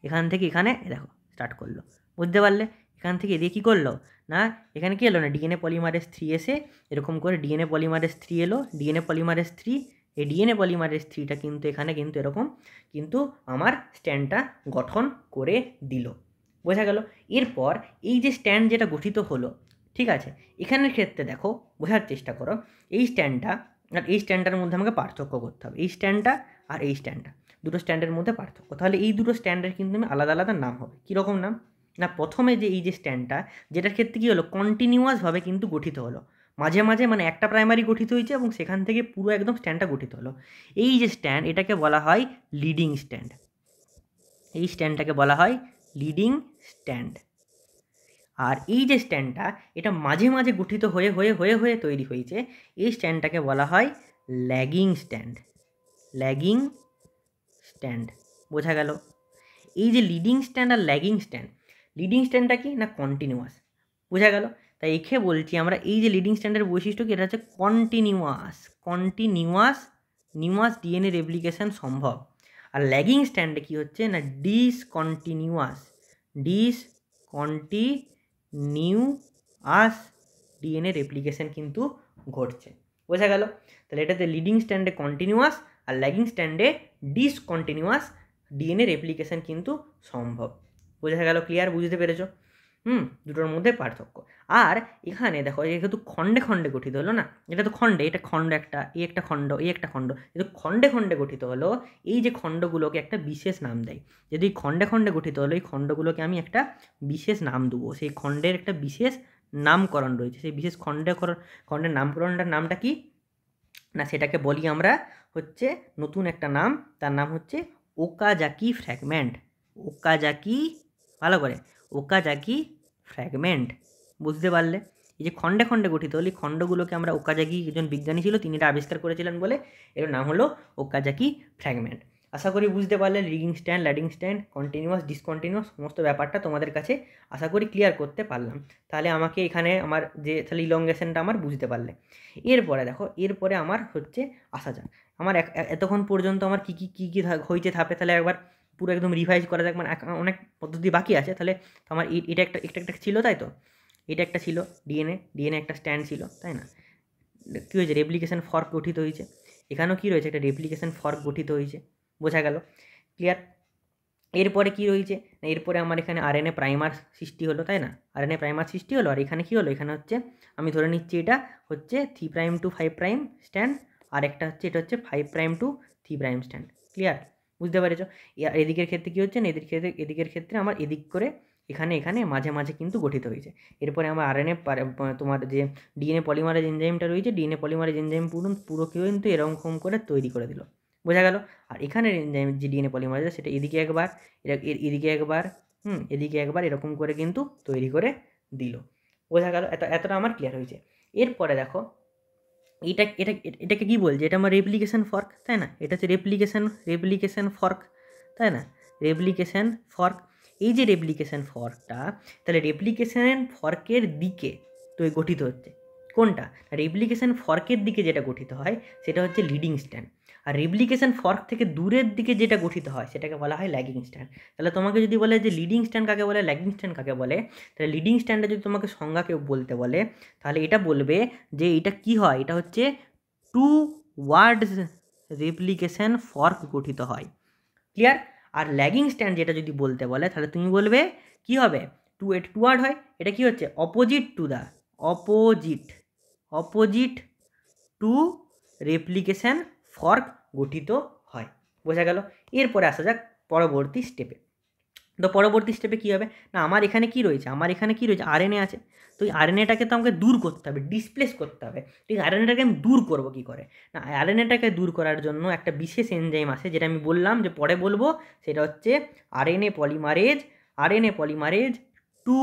এখান থেকে এখানে দেখো স্টার্ট করলো বুঝতে পারলে এখান থেকে এদিকে কী করলো না এখানে কী এলো না ডিএনএ পলিমারেস থ্রি এসে এরকম করে ডিএনএ পলিমারেস থ্রি এলো ডিএনএ পলিমারেস থ্রি এই ডিএনএ পলিমারেস থ্রিটা কিন্তু এখানে কিন্তু এরকম কিন্তু আমার স্ট্যান্ডটা গঠন করে দিল বোঝা গেল এরপর এই যে স্ট্যান্ড যেটা গঠিত হলো ঠিক আছে এখানের ক্ষেত্রে দেখো বোঝার চেষ্টা করো এই স্ট্যান্ডটা আর এই স্ট্যান্ডটার মধ্যে আমাকে পার্থক্য করতে হবে এই স্ট্যান্ডটা আর এই স্ট্যান্ডটা দুটো স্ট্যান্ডের মধ্যে পার্থক্য তাহলে এই দুটো স্ট্যান্ডের কিন্তু আমি আলাদা আলাদা নাম হবে কীরকম নাম না প্রথমে যে এই যে স্ট্যান্ডটা যেটার ক্ষেত্রে কী হলো কন্টিনিউয়াসভাবে কিন্তু গঠিত হলো মাঝে মাঝে মানে একটা প্রাইমারি গঠিত হয়েছে এবং সেখান থেকে পুরো একদম স্ট্যান্ডটা গঠিত হলো এই যে স্ট্যান্ড এটাকে বলা হয় লিডিং স্ট্যান্ড এই স্ট্যান্ডটাকে বলা হয় লিডিং স্ট্যান্ড আর এই যে স্ট্যান্ডটা এটা মাঝে মাঝে গঠিত হয়ে হয়ে হয়ে হয়ে তৈরি হয়েছে এই স্ট্যান্ডটাকে বলা হয় ল্যাগিং স্ট্যান্ড ল্যাগিং স্ট্যান্ড বোঝা গেল এই যে লিডিং স্ট্যান্ড আর ল্যাগিং স্ট্যান্ড লিডিং স্ট্যান্ডটা কি না কন্টিনিউয়াস বোঝা গেল তাই এখে বলছি আমরা এই যে লিডিং স্ট্যান্ডের বৈশিষ্ট্য কি এটা হচ্ছে কন্টিনিউয়াস কন্টিনিউয়াস নিউয়াস ডিএনএ রেপ্লিকেশন সম্ভব আর ল্যাগিং স্ট্যান্ডে কি হচ্ছে না ডিসকন্টিনিউয়াস ডিসকন্টিনিউয়াস ডিএনএ রেপ্লিকেশন কিন্তু ঘটছে বোঝা গেল তাহলে এটাতে লিডিং স্ট্যান্ডে কন্টিনিউয়াস আর ল্যাগিং স্ট্যান্ডে ডিসকন্টিনিউয়াস ডিএনএ রেপ্লিকেশন কিন্তু সম্ভব বোঝা গেল ক্লিয়ার বুঝতে পেরেছো হুম দুটোর মধ্যে পার্থক্য আর এখানে দেখো যেহেতু খণ্ডে খণ্ডে গঠিত হলো না এটা তো খণ্ডে এটা খণ্ড একটা এই একটা খণ্ড এই একটা খণ্ড যেহেতু খণ্ডে খণ্ডে গঠিত হলো এই যে খণ্ডগুলোকে একটা বিশেষ নাম দেয় যদি খণ্ডে খণ্ডে গঠিত হলো এই খণ্ডগুলোকে আমি একটা বিশেষ নাম দেবো সেই খণ্ডের একটা বিশেষ নামকরণ রয়েছে সেই বিশেষ খণ্ডে খণ্ডের নামকরণটার নামটা কি না সেটাকে বলি আমরা হচ্ছে নতুন একটা নাম তার নাম হচ্ছে ওকাজাকি ফ্র্যাগমেন্ট ওকাজাকি ভালো করে ওকাজাকি ফ্র্যাগমেন্ট বুঝতে পারলে এই যে খণ্ডে খণ্ডে গঠিত হলে খণ্ডগুলোকে আমরা ওকাজাকি একজন বিজ্ঞানী ছিল তিনি এটা আবিষ্কার করেছিলেন বলে এর নাম হলো ওকাজাকি ফ্র্যাগমেন্ট আশা করি বুঝতে পারলে লিগিং স্ট্যান্ড ল্যাডিং স্ট্যান্ড কন্টিনিউয়াস ডিসকন্টিনিউয়াস সমস্ত ব্যাপারটা তোমাদের কাছে আশা করি ক্লিয়ার করতে পারলাম তাহলে আমাকে এখানে আমার যে তাহলে ইলংগেশনটা আমার বুঝতে পারলে এরপরে দেখো এরপরে আমার হচ্ছে আসা যাক আমার এতক্ষণ পর্যন্ত আমার কী কী কী কী হয়েছে ধাপে তাহলে একবার পুরো একদম রিভাইজ করা যাক মানে অনেক পদ্ধতি বাকি আছে তাহলে আমার এটা একটা একটা একটা ছিল তাই তো এটা একটা ছিল ডিএনএ ডিএনএ একটা স্ট্যান্ড ছিল তাই না কী হয়েছে রেপ্লিকেশান ফর্ক গঠিত হয়েছে এখানেও কী রয়েছে একটা রেপ্লিকেশান ফর্ক গঠিত হয়েছে বোঝা গেল ক্লিয়ার এরপরে কী রয়েছে এরপরে আমার এখানে আরএনএ প্রাইমার সৃষ্টি হলো তাই না আরএনএ প্রাইমার সৃষ্টি হলো আর এখানে কী হলো এখানে হচ্ছে আমি ধরে নিচ্ছি এটা হচ্ছে three prime to five prime strand আরেকটা হচ্ছে এটা হচ্ছে five prime to three prime strand clear বুঝতে পেরেছ এদিকের ক্ষেত্রে কী হচ্ছে না এদের ক্ষেত্রে এদিকের ক্ষেত্রে আমার এদিক করে এখানে এখানে মাঝে মাঝে কিন্তু গঠিত হয়েছে এরপরে আমার আর এনএ তোমার যে ডিএনএ পলিমারের এনজাইমটা রয়েছে ডিএনএ পলিমারের এনজাইম পুরো পুরো কিন্তু এরকম করে তৈরি করে দিল বোঝা গেল আর এখানে এনজাইম যে ডিএনএ আছে সেটা এদিকে একবার এদিকে একবার হুম এদিকে একবার এরকম করে কিন্তু তৈরি করে দিল বোঝা গেল এত এতটা আমার ক্লিয়ার হয়েছে এরপরে দেখো এটা এটা এটাকে কী বলছে এটা আমার রেপ্লিকেশান ফর্ক তাই না এটা হচ্ছে রেপ্লিকেশান রেপ্লিকেশান ফর্ক তাই না রেপ্লিকেশান ফর্ক এই যে রেপ্লিকেশান ফর্কটা তাহলে রেপ্লিকেশান ফর্কের দিকে তো গঠিত হচ্ছে কোনটা রেপ্লিকেশান ফর্কের দিকে যেটা গঠিত হয় সেটা হচ্ছে লিডিং স্ট্যান্ড আর রেপ্লিকেশন ফর্ক থেকে দূরের দিকে যেটা গঠিত হয় সেটাকে বলা হয় ল্যাগিং স্ট্যান্ড তাহলে তোমাকে যদি বলে যে লিডিং স্ট্যান্ড কাকে বলে ল্যাগিং স্ট্যান্ড কাকে বলে তাহলে লিডিং স্ট্যান্ডে যদি তোমাকে সংজ্ঞা কেউ বলতে বলে তাহলে এটা বলবে যে এটা কি হয় এটা হচ্ছে টু ওয়ার্ডস রেপ্লিকেশন ফর্ক গঠিত হয় ক্লিয়ার আর ল্যাগিং স্ট্যান্ড যেটা যদি বলতে বলে তাহলে তুমি বলবে কি হবে টু এট টু ওয়ার্ড হয় এটা কি হচ্ছে opposite to the opposite opposite to replication fork গঠিত হয় বোঝা গেল এরপরে আসা যাক পরবর্তী স্টেপে তো পরবর্তী স্টেপে কী হবে না আমার এখানে কি রয়েছে আমার এখানে কি রয়েছে আরএনএ আছে তো এই আরএনএটাকে তো আমাকে দূর করতে হবে ডিসপ্লেস করতে হবে ঠিক আরএনএটাকে আমি দূর করবো কী করে না আরএনএটাকে দূর করার জন্য একটা বিশেষ এনজাইম আছে যেটা আমি বললাম যে পরে বলবো সেটা হচ্ছে RNA polymerase RNA polymerase two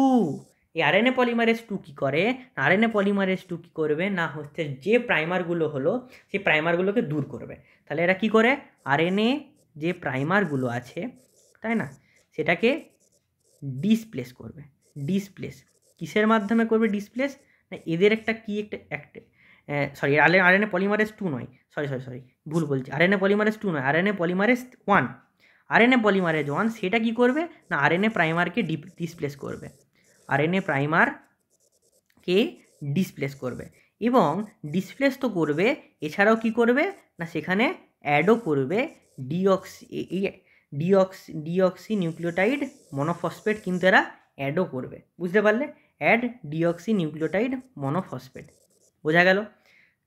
এই আরএনএ পলিমারেজ টু কী করে আরএনএ পলিমারেজ টু কী করবে না হচ্ছে যে প্রাইমারগুলো হলো সেই প্রাইমারগুলোকে দূর করবে তাহলে এরা কি করে আরএনএ যে প্রাইমারগুলো আছে তাই না সেটাকে ডিসপ্লেস করবে ডিসপ্লেস কিসের মাধ্যমে করবে ডিসপ্লেস না এদের একটা কী একটা একটা সরি আর আরএনএ পলিমারেজ টু নয় সরি সরি সরি ভুল বলছি আরএনএ পলিমারেজ টু নয় RNA polymerase one RNA polymerase one সেটা কী করবে না আরএনএ প্রাইমারকে ডিসপ্লেস করবে আরএনএ প্রাইমারকে ডিসপ্লেস করবে এবং ডিসপ্লেস তো করবে এছাড়াও কি করবে না সেখানে অ্যাডও করবে deoxy deoxy deoxy nucleotide monophosphate কিন্তু এরা অ্যাডও করবে বুঝতে পারলে অ্যাড ডিঅক্সি নিউক্লিওটাইড মনোফসফেট বোঝা গেল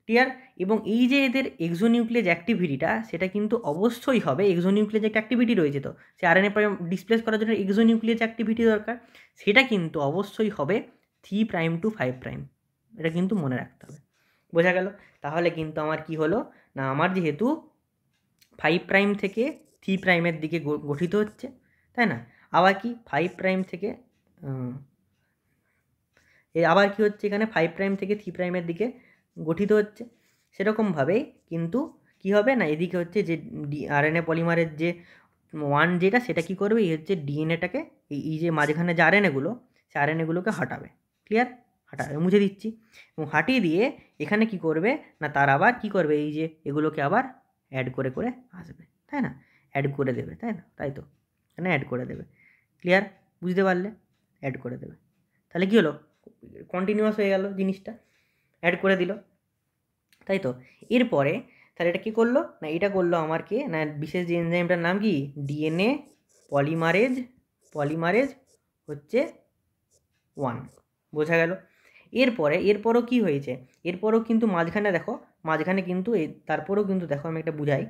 ক্লিয়ার এবং এই যে এদের এক্সোনিউক্লিয়াস অ্যাক্টিভিটিটা সেটা কিন্তু অবশ্যই হবে এক্সোনিউক্লিয়াস একটা অ্যাক্টিভিটি রয়েছে তো সে আরএনএ প্রাইম ডিসপ্লেস করার জন্য এক্সোনিউক্লিয়াস অ্যাক্টিভিটি দরকার সেটা কিন্তু অবশ্যই হবে three prime to five prime এটা কিন্তু মনে রাখতে হবে বোঝা গেল তাহলে কিন্তু আমার কি হলো না আমার যেহেতু ফাইভ প্রাইম থেকে থ্রি প্রাইমের দিকে গঠিত হচ্ছে তাই না আবার কি ফাইভ প্রাইম থেকে আবার কি হচ্ছে এখানে ফাইভ প্রাইম থেকে থ্রি প্রাইমের দিকে গঠিত হচ্ছে সেরকমভাবেই কিন্তু কি হবে না এদিকে হচ্ছে যে ডি আরএনএ পলিমারের যে ওয়ান যেটা সেটা কি করবে এই হচ্ছে ডিএনএটাকে এই যে মাঝখানে যে আরএনএগুলো সে আরএনএগুলোকে হাটাবে ক্লিয়ার হাটা মুছে দিচ্ছি এবং হাটিয়ে দিয়ে এখানে কি করবে না তার আবার কি করবে এই যে এগুলোকে আবার অ্যাড করে করে আসবে তাই না অ্যাড করে দেবে তাই না তাই তো এখানে অ্যাড করে দেবে ক্লিয়ার বুঝতে পারলে অ্যাড করে দেবে তাহলে কী হলো কন্টিনিউয়াস হয়ে গেল জিনিসটা অ্যাড করে দিল তাই তো এরপরে তাহলে এটা কী করলো না এটা করলো আমার কে না বিশেষ যে এনজাইমটার নাম কি ডিএনএ পলিমারেজ পলিমারেজ হচ্ছে ওয়ান বোঝা গেল এরপরে এরপরও কি হয়েছে এরপরও কিন্তু মাঝখানে দেখো মাঝখানে কিন্তু তারপরেও কিন্তু দেখো আমি একটা বুঝাই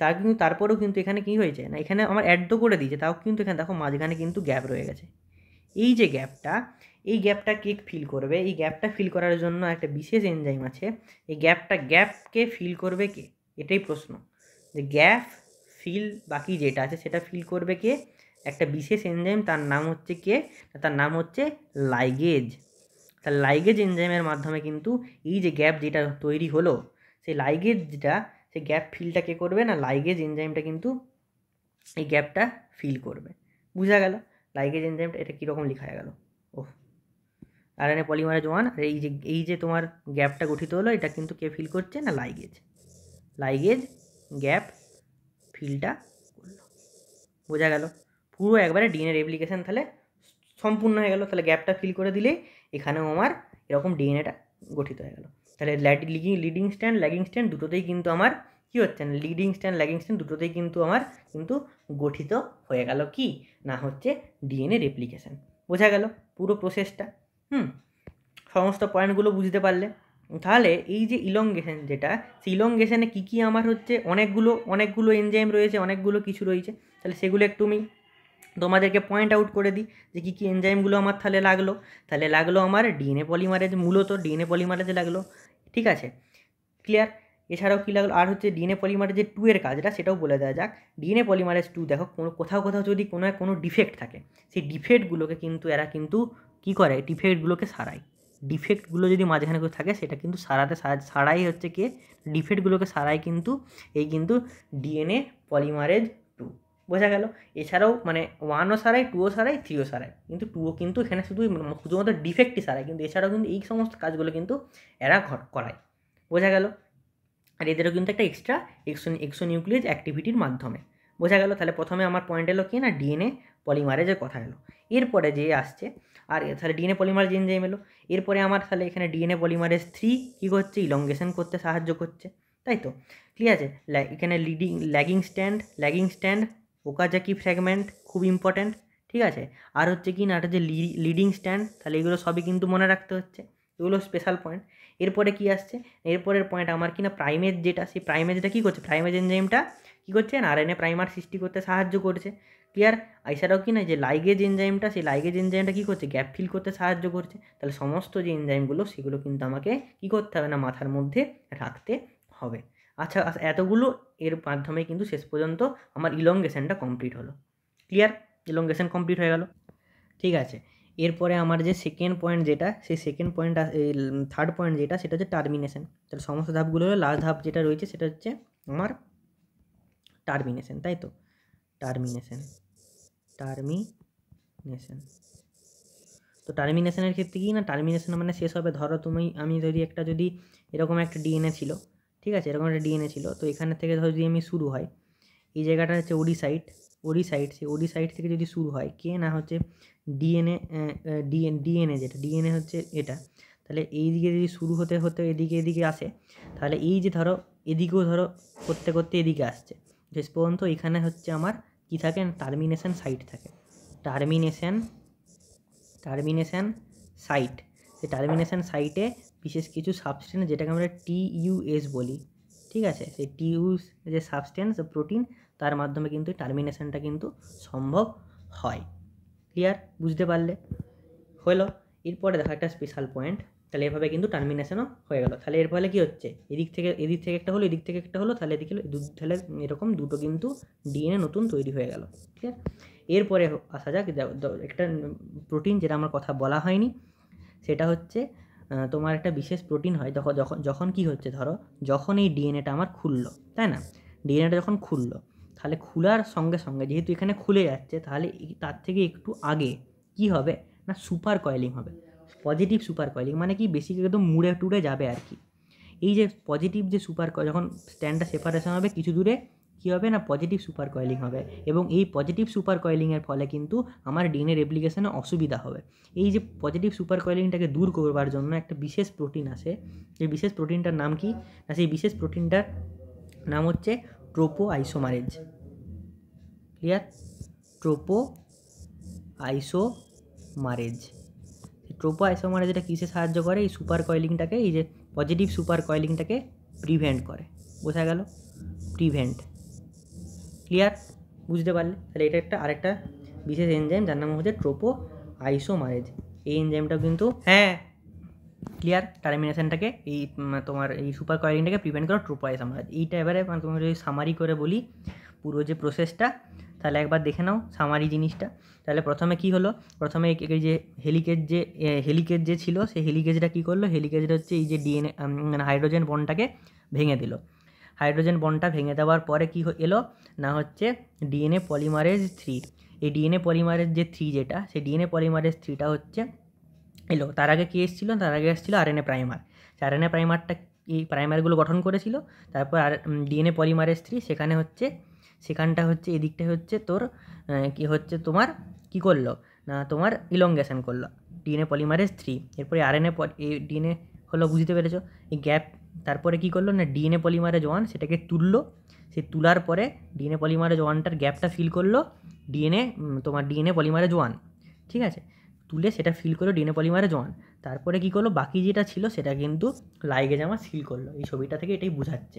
তার কিন্তু তারপরেও কিন্তু এখানে কি হয়েছে না এখানে আমার অ্যাড তো করে দিয়েছে তাও কিন্তু এখানে দেখো মাঝখানে কিন্তু গ্যাপ রয়ে গেছে এই যে গ্যাপটা এই গ্যাপটা কেক ফিল করবে এই গ্যাপটা ফিল করার জন্য একটা বিশেষ এনজাইম আছে এই গ্যাপটা গ্যাপকে ফিল করবে কে এটাই প্রশ্ন যে গ্যাপ ফিল বাকি যেটা আছে সেটা ফিল করবে কে একটা বিশেষ এনজাইম তার নাম হচ্ছে কে তার নাম হচ্ছে লাইগেজ তার লাইগেজ এনজাইমের মাধ্যমে কিন্তু এই যে গ্যাপ যেটা তৈরি হলো সেই লাইগেজ যেটা সেই গ্যাপ ফিলটা কে করবে না লাইগেজ এনজাইমটা কিন্তু এই গ্যাপটা ফিল করবে বোঝা গেল লাইগেজ এনজাইমটা এটা কীরকম লেখা গেল আরএনএ পলিমারেজ ওয়ান আর এই যে এই যে তোমার গ্যাপটা গঠিত হলো এটা কিন্তু কে ফিল করছে না লাইগেজ লাইগেজ গ্যাপ ফিলটা করলো বোঝা গেল পুরো একবারে ডিএনএ রেপ্লিকেশান তাহলে সম্পূর্ণ হয়ে গেল তাহলে গ্যাপটা ফিল করে দিলেই এখানেও আমার এরকম ডিএনএটা গঠিত হয়ে গেল তাহলে লিডিং স্ট্যান্ড ল্যাগিং স্ট্যান্ড দুটোতেই কিন্তু আমার কী হচ্ছে না লিডিং স্ট্যান্ড ল্যাগিং স্ট্যান্ড দুটোতেই কিন্তু আমার কিন্তু গঠিত হয়ে গেল কি না হচ্ছে ডিএনএ রেপ্লিকেশান বোঝা গেল পুরো প্রসেসটা হুম সমস্ত পয়েন্টগুলো বুঝতে পারলে তাহলে এই যে ইলংগেশন যেটা সেই ইলংগেশনে কী কী আমার হচ্ছে অনেকগুলো অনেকগুলো এনজাইম রয়েছে অনেকগুলো কিছু রয়েছে তাহলে সেগুলো একটু আমি তোমাদেরকে পয়েন্ট আউট করে দিই যে কী কী এনজাইমগুলো আমার তাহলে লাগলো তাহলে লাগলো আমার ডিএনএ পলিমারেজ মূলত ডিএনএ পলিমারেজ লাগলো ঠিক আছে ক্লিয়ার এছাড়াও কী লাগলো আর হচ্ছে ডিএনএ পলিমারের যে টু এর কাজটা সেটাও বলে দেওয়া যাক ডিএনএ পলিমারেজ টু দেখো কোনো কোথাও কোথাও যদি কোনো কোনো ডিফেক্ট থাকে সেই ডিফেক্টগুলোকে কিন্তু এরা কিন্তু কী করে ডিফেক্টগুলোকে সারায় ডিফেক্টগুলো যদি মাঝখানে করে থাকে সেটা কিন্তু সারাতে সারাই হচ্ছে কে ডিফেক্টগুলোকে সারাই কিন্তু এই কিন্তু ডিএনএ পলিমারেজ টু বোঝা গেল এছাড়াও মানে ওয়ানও সারাই টুও সারাই থ্রিও সারাই কিন্তু টুও কিন্তু এখানে শুধু শুধুমাত্র ডিফেক্টই সারাই কিন্তু এছাড়াও কিন্তু এই সমস্ত কাজগুলো কিন্তু এরা ঘট করায় বোঝা গেল আর এদেরও কিন্তু একটা এক্সট্রা এক্সো নিউক্লিয়াস অ্যাক্টিভিটির মাধ্যমে বোঝা গেল তাহলে প্রথমে আমার পয়েন্ট এলো কি না ডিএনএ পলিমারেজের কথা এলো এরপরে যে আসছে আর তাহলে ডিএনএ পলিমারেজ এনজাইম এলো এরপরে আমার তাহলে এখানে ডিএনএ পলিমারেজ থ্রি কী করছে ইলঙ্গেশন করতে সাহায্য করছে তাই তো ক্লিয়ার আছে এখানে leading lagging strand lagging strand Okazaki fragment খুব ইম্পর্ট্যান্ট ঠিক আছে আর হচ্ছে কি না এটা যে লিডিং স্ট্যান্ড তাহলে এগুলো সবই কিন্তু মনে রাখতে হচ্ছে এগুলো স্পেশাল পয়েন্ট এরপরে কি আসছে এরপরের পয়েন্ট আমার কিনা প্রাইমেজ যেটা সেই প্রাইমেজটা কী করছে প্রাইমেজ এনজাইমটা কী করছে আর এনে প্রাইমার সৃষ্টি করতে সাহায্য করছে ক্লিয়ার এছাড়াও কি না যে লাইগেজ এনজাইমটা সেই লাইগেজ এনজাইমটা কী করছে গ্যাপ ফিল করতে সাহায্য করছে তাহলে সমস্ত যে এনজাইমগুলো সেগুলো কিন্তু আমাকে কী করতে হবে না মাথার মধ্যে রাখতে হবে আচ্ছা এতগুলো এর মাধ্যমে কিন্তু শেষ পর্যন্ত আমার ইলঙ্গেশনটা কমপ্লিট হলো ক্লিয়ার ইলঙ্গেশন কমপ্লিট হয়ে গেল ঠিক আছে এরপরে আমার যে সেকেন্ড পয়েন্ট যেটা সেই সেকেন্ড পয়েন্ট থার্ড পয়েন্ট যেটা সেটা হচ্ছে টার্মিনেশন তাহলে সমস্ত ধাপগুলো হলো লাস্ট ধাপ যেটা রয়েছে সেটা হচ্ছে আমার টার্মিনেশন তাই তো টার্মিনেশন টার্মিনেশন তো টার্মিনেশনের ক্ষেত্রে কি না টার্মিনেশন মানে শেষ হবে ধরো তুমি আমি যদি একটা যদি এরকম একটা ডিএনএ ছিল ঠিক আছে এরকম একটা ডিএনএ ছিল তো এখানে থেকে ধরো যদি আমি শুরু হয় এই জায়গাটা হচ্ছে ওডিসাইট ওডি সাইড সেই ওডি সাইড থেকে যদি শুরু হয় কে না হচ্ছে ডিএনএ ডিএন ডিএনএ যেটা ডিএনএ হচ্ছে এটা তাহলে এই দিকে যদি শুরু হতে হতে এদিকে এদিকে আসে তাহলে এই যে ধরো এদিকেও ধরো করতে করতে এদিকে আসছে শেষ পর্যন্ত এখানে হচ্ছে আমার কি থাকে টার্মিনেশন সাইট থাকে টার্মিনেশন টার্মিনেশন সাইট সেই টার্মিনেশন সাইটে বিশেষ কিছু সাবস্টেন্স যেটাকে আমরা টিইউএস বলি ঠিক আছে সেই টিইউস যে সাবস্টেন্স প্রোটিন তার মাধ্যমে কিন্তু টার্মিনেশনটা কিন্তু সম্ভব হয় ক্লিয়ার বুঝতে পারলে হলো এরপরে দেখো একটা স্পেশাল পয়েন্ট তাহলে এভাবে কিন্তু টার্মিনেশনও হয়ে গেল তাহলে এর ফলে কী হচ্ছে এদিক থেকে এদিক থেকে একটা হলো এদিক থেকে একটা হলো তাহলে এদিকে তাহলে এরকম দুটো কিন্তু ডিএনএ নতুন তৈরি হয়ে গেল ক্লিয়ার এরপরে আসা যাক একটা প্রোটিন যেটা আমার কথা বলা হয়নি সেটা হচ্ছে তোমার একটা বিশেষ প্রোটিন হয় তখন যখন যখন কী হচ্ছে ধরো যখন এই ডিএনএটা আমার খুললো তাই না ডিএনএটা যখন খুললো তাহলে খোলার সঙ্গে সঙ্গে যেহেতু এখানে খুলে যাচ্ছে তাহলে তার থেকে একটু আগে কি হবে না সুপার কয়েলিং হবে পজিটিভ সুপার কয়েলিং মানে কি বেশি একদম মুড়ে টুড়ে যাবে আর কি এই যে পজিটিভ যে সুপার যখন স্ট্যান্ডটা সেপারেশন হবে কিছু দূরে কী হবে না পজিটিভ সুপার কয়েলিং হবে এবং এই পজিটিভ সুপার কয়েলিংয়ের ফলে কিন্তু আমার ডিএনএ রেপ্লিকেশনে অসুবিধা হবে এই যে পজিটিভ সুপার কয়েলিংটাকে দূর করবার জন্য একটা বিশেষ প্রোটিন আছে যে বিশেষ প্রোটিনটার নাম কি না সেই বিশেষ প্রোটিনটার নাম হচ্ছে topoisomerase clear topoisomerase topoisomerase এটা কিসে সাহায্য করে এই সুপার কয়েলিংটাকে এই যে পজিটিভ সুপার কয়েলিংটাকে প্রিভেন্ট করে বোঝা গেল প্রিভেন্ট ক্লিয়ার বুঝতে পারলে তাহলে এটা একটা আরেকটা বিশেষ এনজাইম যার নাম হচ্ছে ট্রোপো আইসোমারেজ এই এনজাইমটা কিন্তু হ্যাঁ ক্লিয়ার টার্মিনেশনটাকে এই তোমার এই সুপার কয়েলিংটাকে প্রিভেন্ট করো ট্রু পয়েস আমরা এইটা এবারে মানে তোমাকে যদি সামারি করে বলি পুরো যে প্রসেসটা তাহলে একবার দেখে নাও সামারি জিনিসটা তাহলে প্রথমে কি হলো প্রথমে যে হেলিকেজ যে হেলিকেজ যে ছিল সেই হেলিকেজটা কি করলো হেলিকেজটা হচ্ছে এই যে ডিএনএ মানে হাইড্রোজেন বনটাকে ভেঙে দিল হাইড্রোজেন বনটা ভেঙে দেওয়ার পরে কি এলো না হচ্ছে ডিএনএ পলিমারেজ থ্রি এই ডিএনএ পলিমারেজ যে থ্রি যেটা সেই ডিএনএ পলিমারেজ থ্রিটা হচ্ছে এলো তার আগে কে এসেছিলো তার আগে এসেছিলো আরএনএ প্রাইমার সে এনএ প্রাইমারটা এই প্রাইমারগুলো গঠন করেছিল তারপর আর ডিএনএ পলিমারের থ্রি সেখানে হচ্ছে সেখানটা হচ্ছে এদিকটা হচ্ছে তোর কি হচ্ছে তোমার কি করলো না তোমার ইলঙ্গেশন করলো ডিএনএ পলিমারের থ্রি এরপরে আরএনএ এই ডিএনএ হলো বুঝতে পেরেছো এই গ্যাপ তারপরে কি করলো না ডিএনএ পলিমারে ওয়ান সেটাকে তুললো সে তুলার পরে ডিএনএ পলিমারে ওয়ানটার গ্যাপটা ফিল করলো ডিএনএ তোমার ডিএনএ পলিমারে ওয়ান ঠিক আছে তুলে সেটা ফিল করলো ডিএনএ পলিমারে জমান তারপরে কি করলো বাকি যেটা ছিল সেটা কিন্তু লাইগে জামা সিল করলো এই ছবিটা থেকে এটাই বোঝাচ্ছে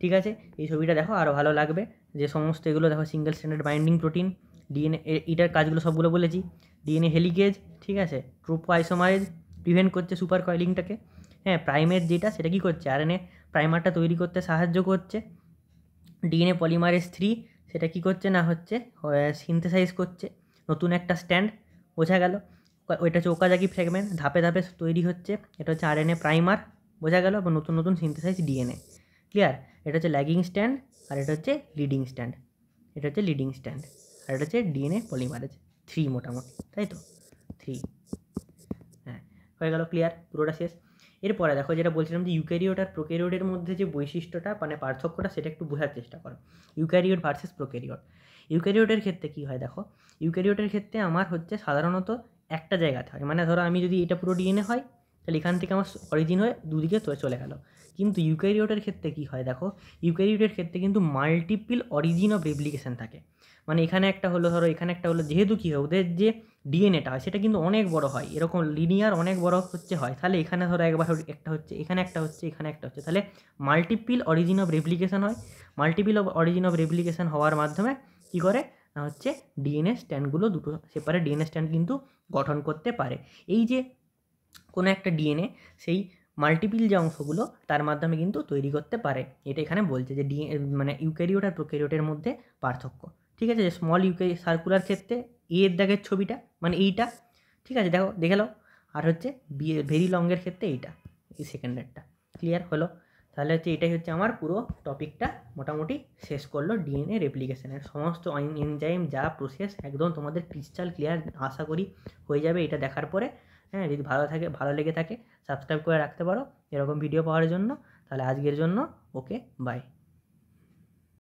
ঠিক আছে এই ছবিটা দেখো আরও ভালো লাগবে যে সমস্ত এগুলো দেখো single standard binding protein DNA এটার কাজগুলো সবগুলো বলেছি ডিএনএ হেলিগেজ ঠিক আছে ট্রোপো আইসোমারেজ প্রিভেন্ট করছে সুপার কয়েলিংটাকে হ্যাঁ প্রাইমের যেটা সেটা কী করছে আর এনে প্রাইমারটা তৈরি করতে সাহায্য করছে ডিএনএ পলিমারের থ্রি সেটা কী করছে না হচ্ছে সিনথেসাইজ করছে নতুন একটা স্ট্যান্ড বোঝা গেল ওইটা হচ্ছে ওকাজাকি ফ্র্যাগমেন্ট ধাপে ধাপে তৈরি হচ্ছে এটা হচ্ছে আরএনএ প্রাইমার বোঝা গেল বা নতুন নতুন সিনথেসাইজ ডিএনএ ক্লিয়ার এটা হচ্ছে ল্যাগিং স্ট্যান্ড আর এটা হচ্ছে লিডিং স্ট্যান্ড এটা হচ্ছে লিডিং স্ট্যান্ড আর এটা হচ্ছে ডিএনএ পলিমারেজ থ্রি মোটামুটি তাই তো থ্রি হ্যাঁ হয়ে গেল ক্লিয়ার পুরোটা শেষ এরপরে দেখো যেটা বলছিলাম যে ইউক্যারিওট আর প্রোক্যারিওটের মধ্যে যে বৈশিষ্ট্যটা মানে পার্থক্যটা সেটা একটু বোঝার চেষ্টা করো ইউক্যারিওট ভার্সেস প্রোক্যারিওট ইউক্যারিওটের ক্ষেত্রে কী হয় দেখো ইউক্যারিওটের ক্ষেত্রে আমার হচ্ছে সাধারণত একটা জায়গাতে হয় মানে ধরো আমি যদি এটা পুরো ডিএনএ হয় তাহলে এখান থেকে আমার অরিজিন হয়ে দুদিকে চলে গেল কিন্তু ইউক্যারিওটের ক্ষেত্রে কী হয় দেখো ইউক্যারিওটের ক্ষেত্রে কিন্তু মাল্টিপিল অরিজিন অফ রেপ্লিকেশান থাকে মানে এখানে একটা হলো ধরো এখানে একটা হলো যেহেতু কী হয় ওদের যে ডিএনএটা হয় সেটা কিন্তু অনেক বড় হয় এরকম লিনিয়ার অনেক বড় হচ্ছে হয় তাহলে এখানে ধরো একবার একটা হচ্ছে এখানে একটা হচ্ছে এখানে একটা হচ্ছে তাহলে মাল্টিপিল অরিজিন অফ রেপ্লিকেশান হয় multiple of origin of replication হওয়ার মাধ্যমে কি করে না হচ্ছে ডিএনএ স্ট্যান্ডগুলো দুটো সেপারে ডিএনএ স্ট্যান্ড কিন্তু গঠন করতে পারে এই যে কোনো একটা ডিএনএ সেই মাল্টিপিল যে অংশগুলো তার মাধ্যমে কিন্তু তৈরি করতে পারে এটা এখানে বলছে যে ডিএ মানে ইউক্যারিওট আর প্রোক্যারিওটের মধ্যে পার্থক্য ঠিক আছে যে স্মল ইউকে সার্কুলার ক্ষেত্রে এ এর দাগের ছবিটা মানে এইটা ঠিক আছে দেখো দেখে নাও আর হচ্ছে বি ভেরি লংয়ের ক্ষেত্রে এইটা এই সেকেন্ডেরটা ক্লিয়ার হলো তাহলে হচ্ছে এটাই হচ্ছে আমার পুরো টপিকটা মোটামুটি শেষ করলো ডিএনএ রেপ্লিকেশনের সমস্ত এনজাইম যা প্রসেস একদম তোমাদের ক্রিস্টাল ক্লিয়ার আশা করি হয়ে যাবে এটা দেখার পরে হ্যাঁ যদি ভালো থাকে ভালো লেগে থাকে সাবস্ক্রাইব করে রাখতে পারো এরকম ভিডিও পাওয়ার জন্য তাহলে আজকের জন্য ওকে বাই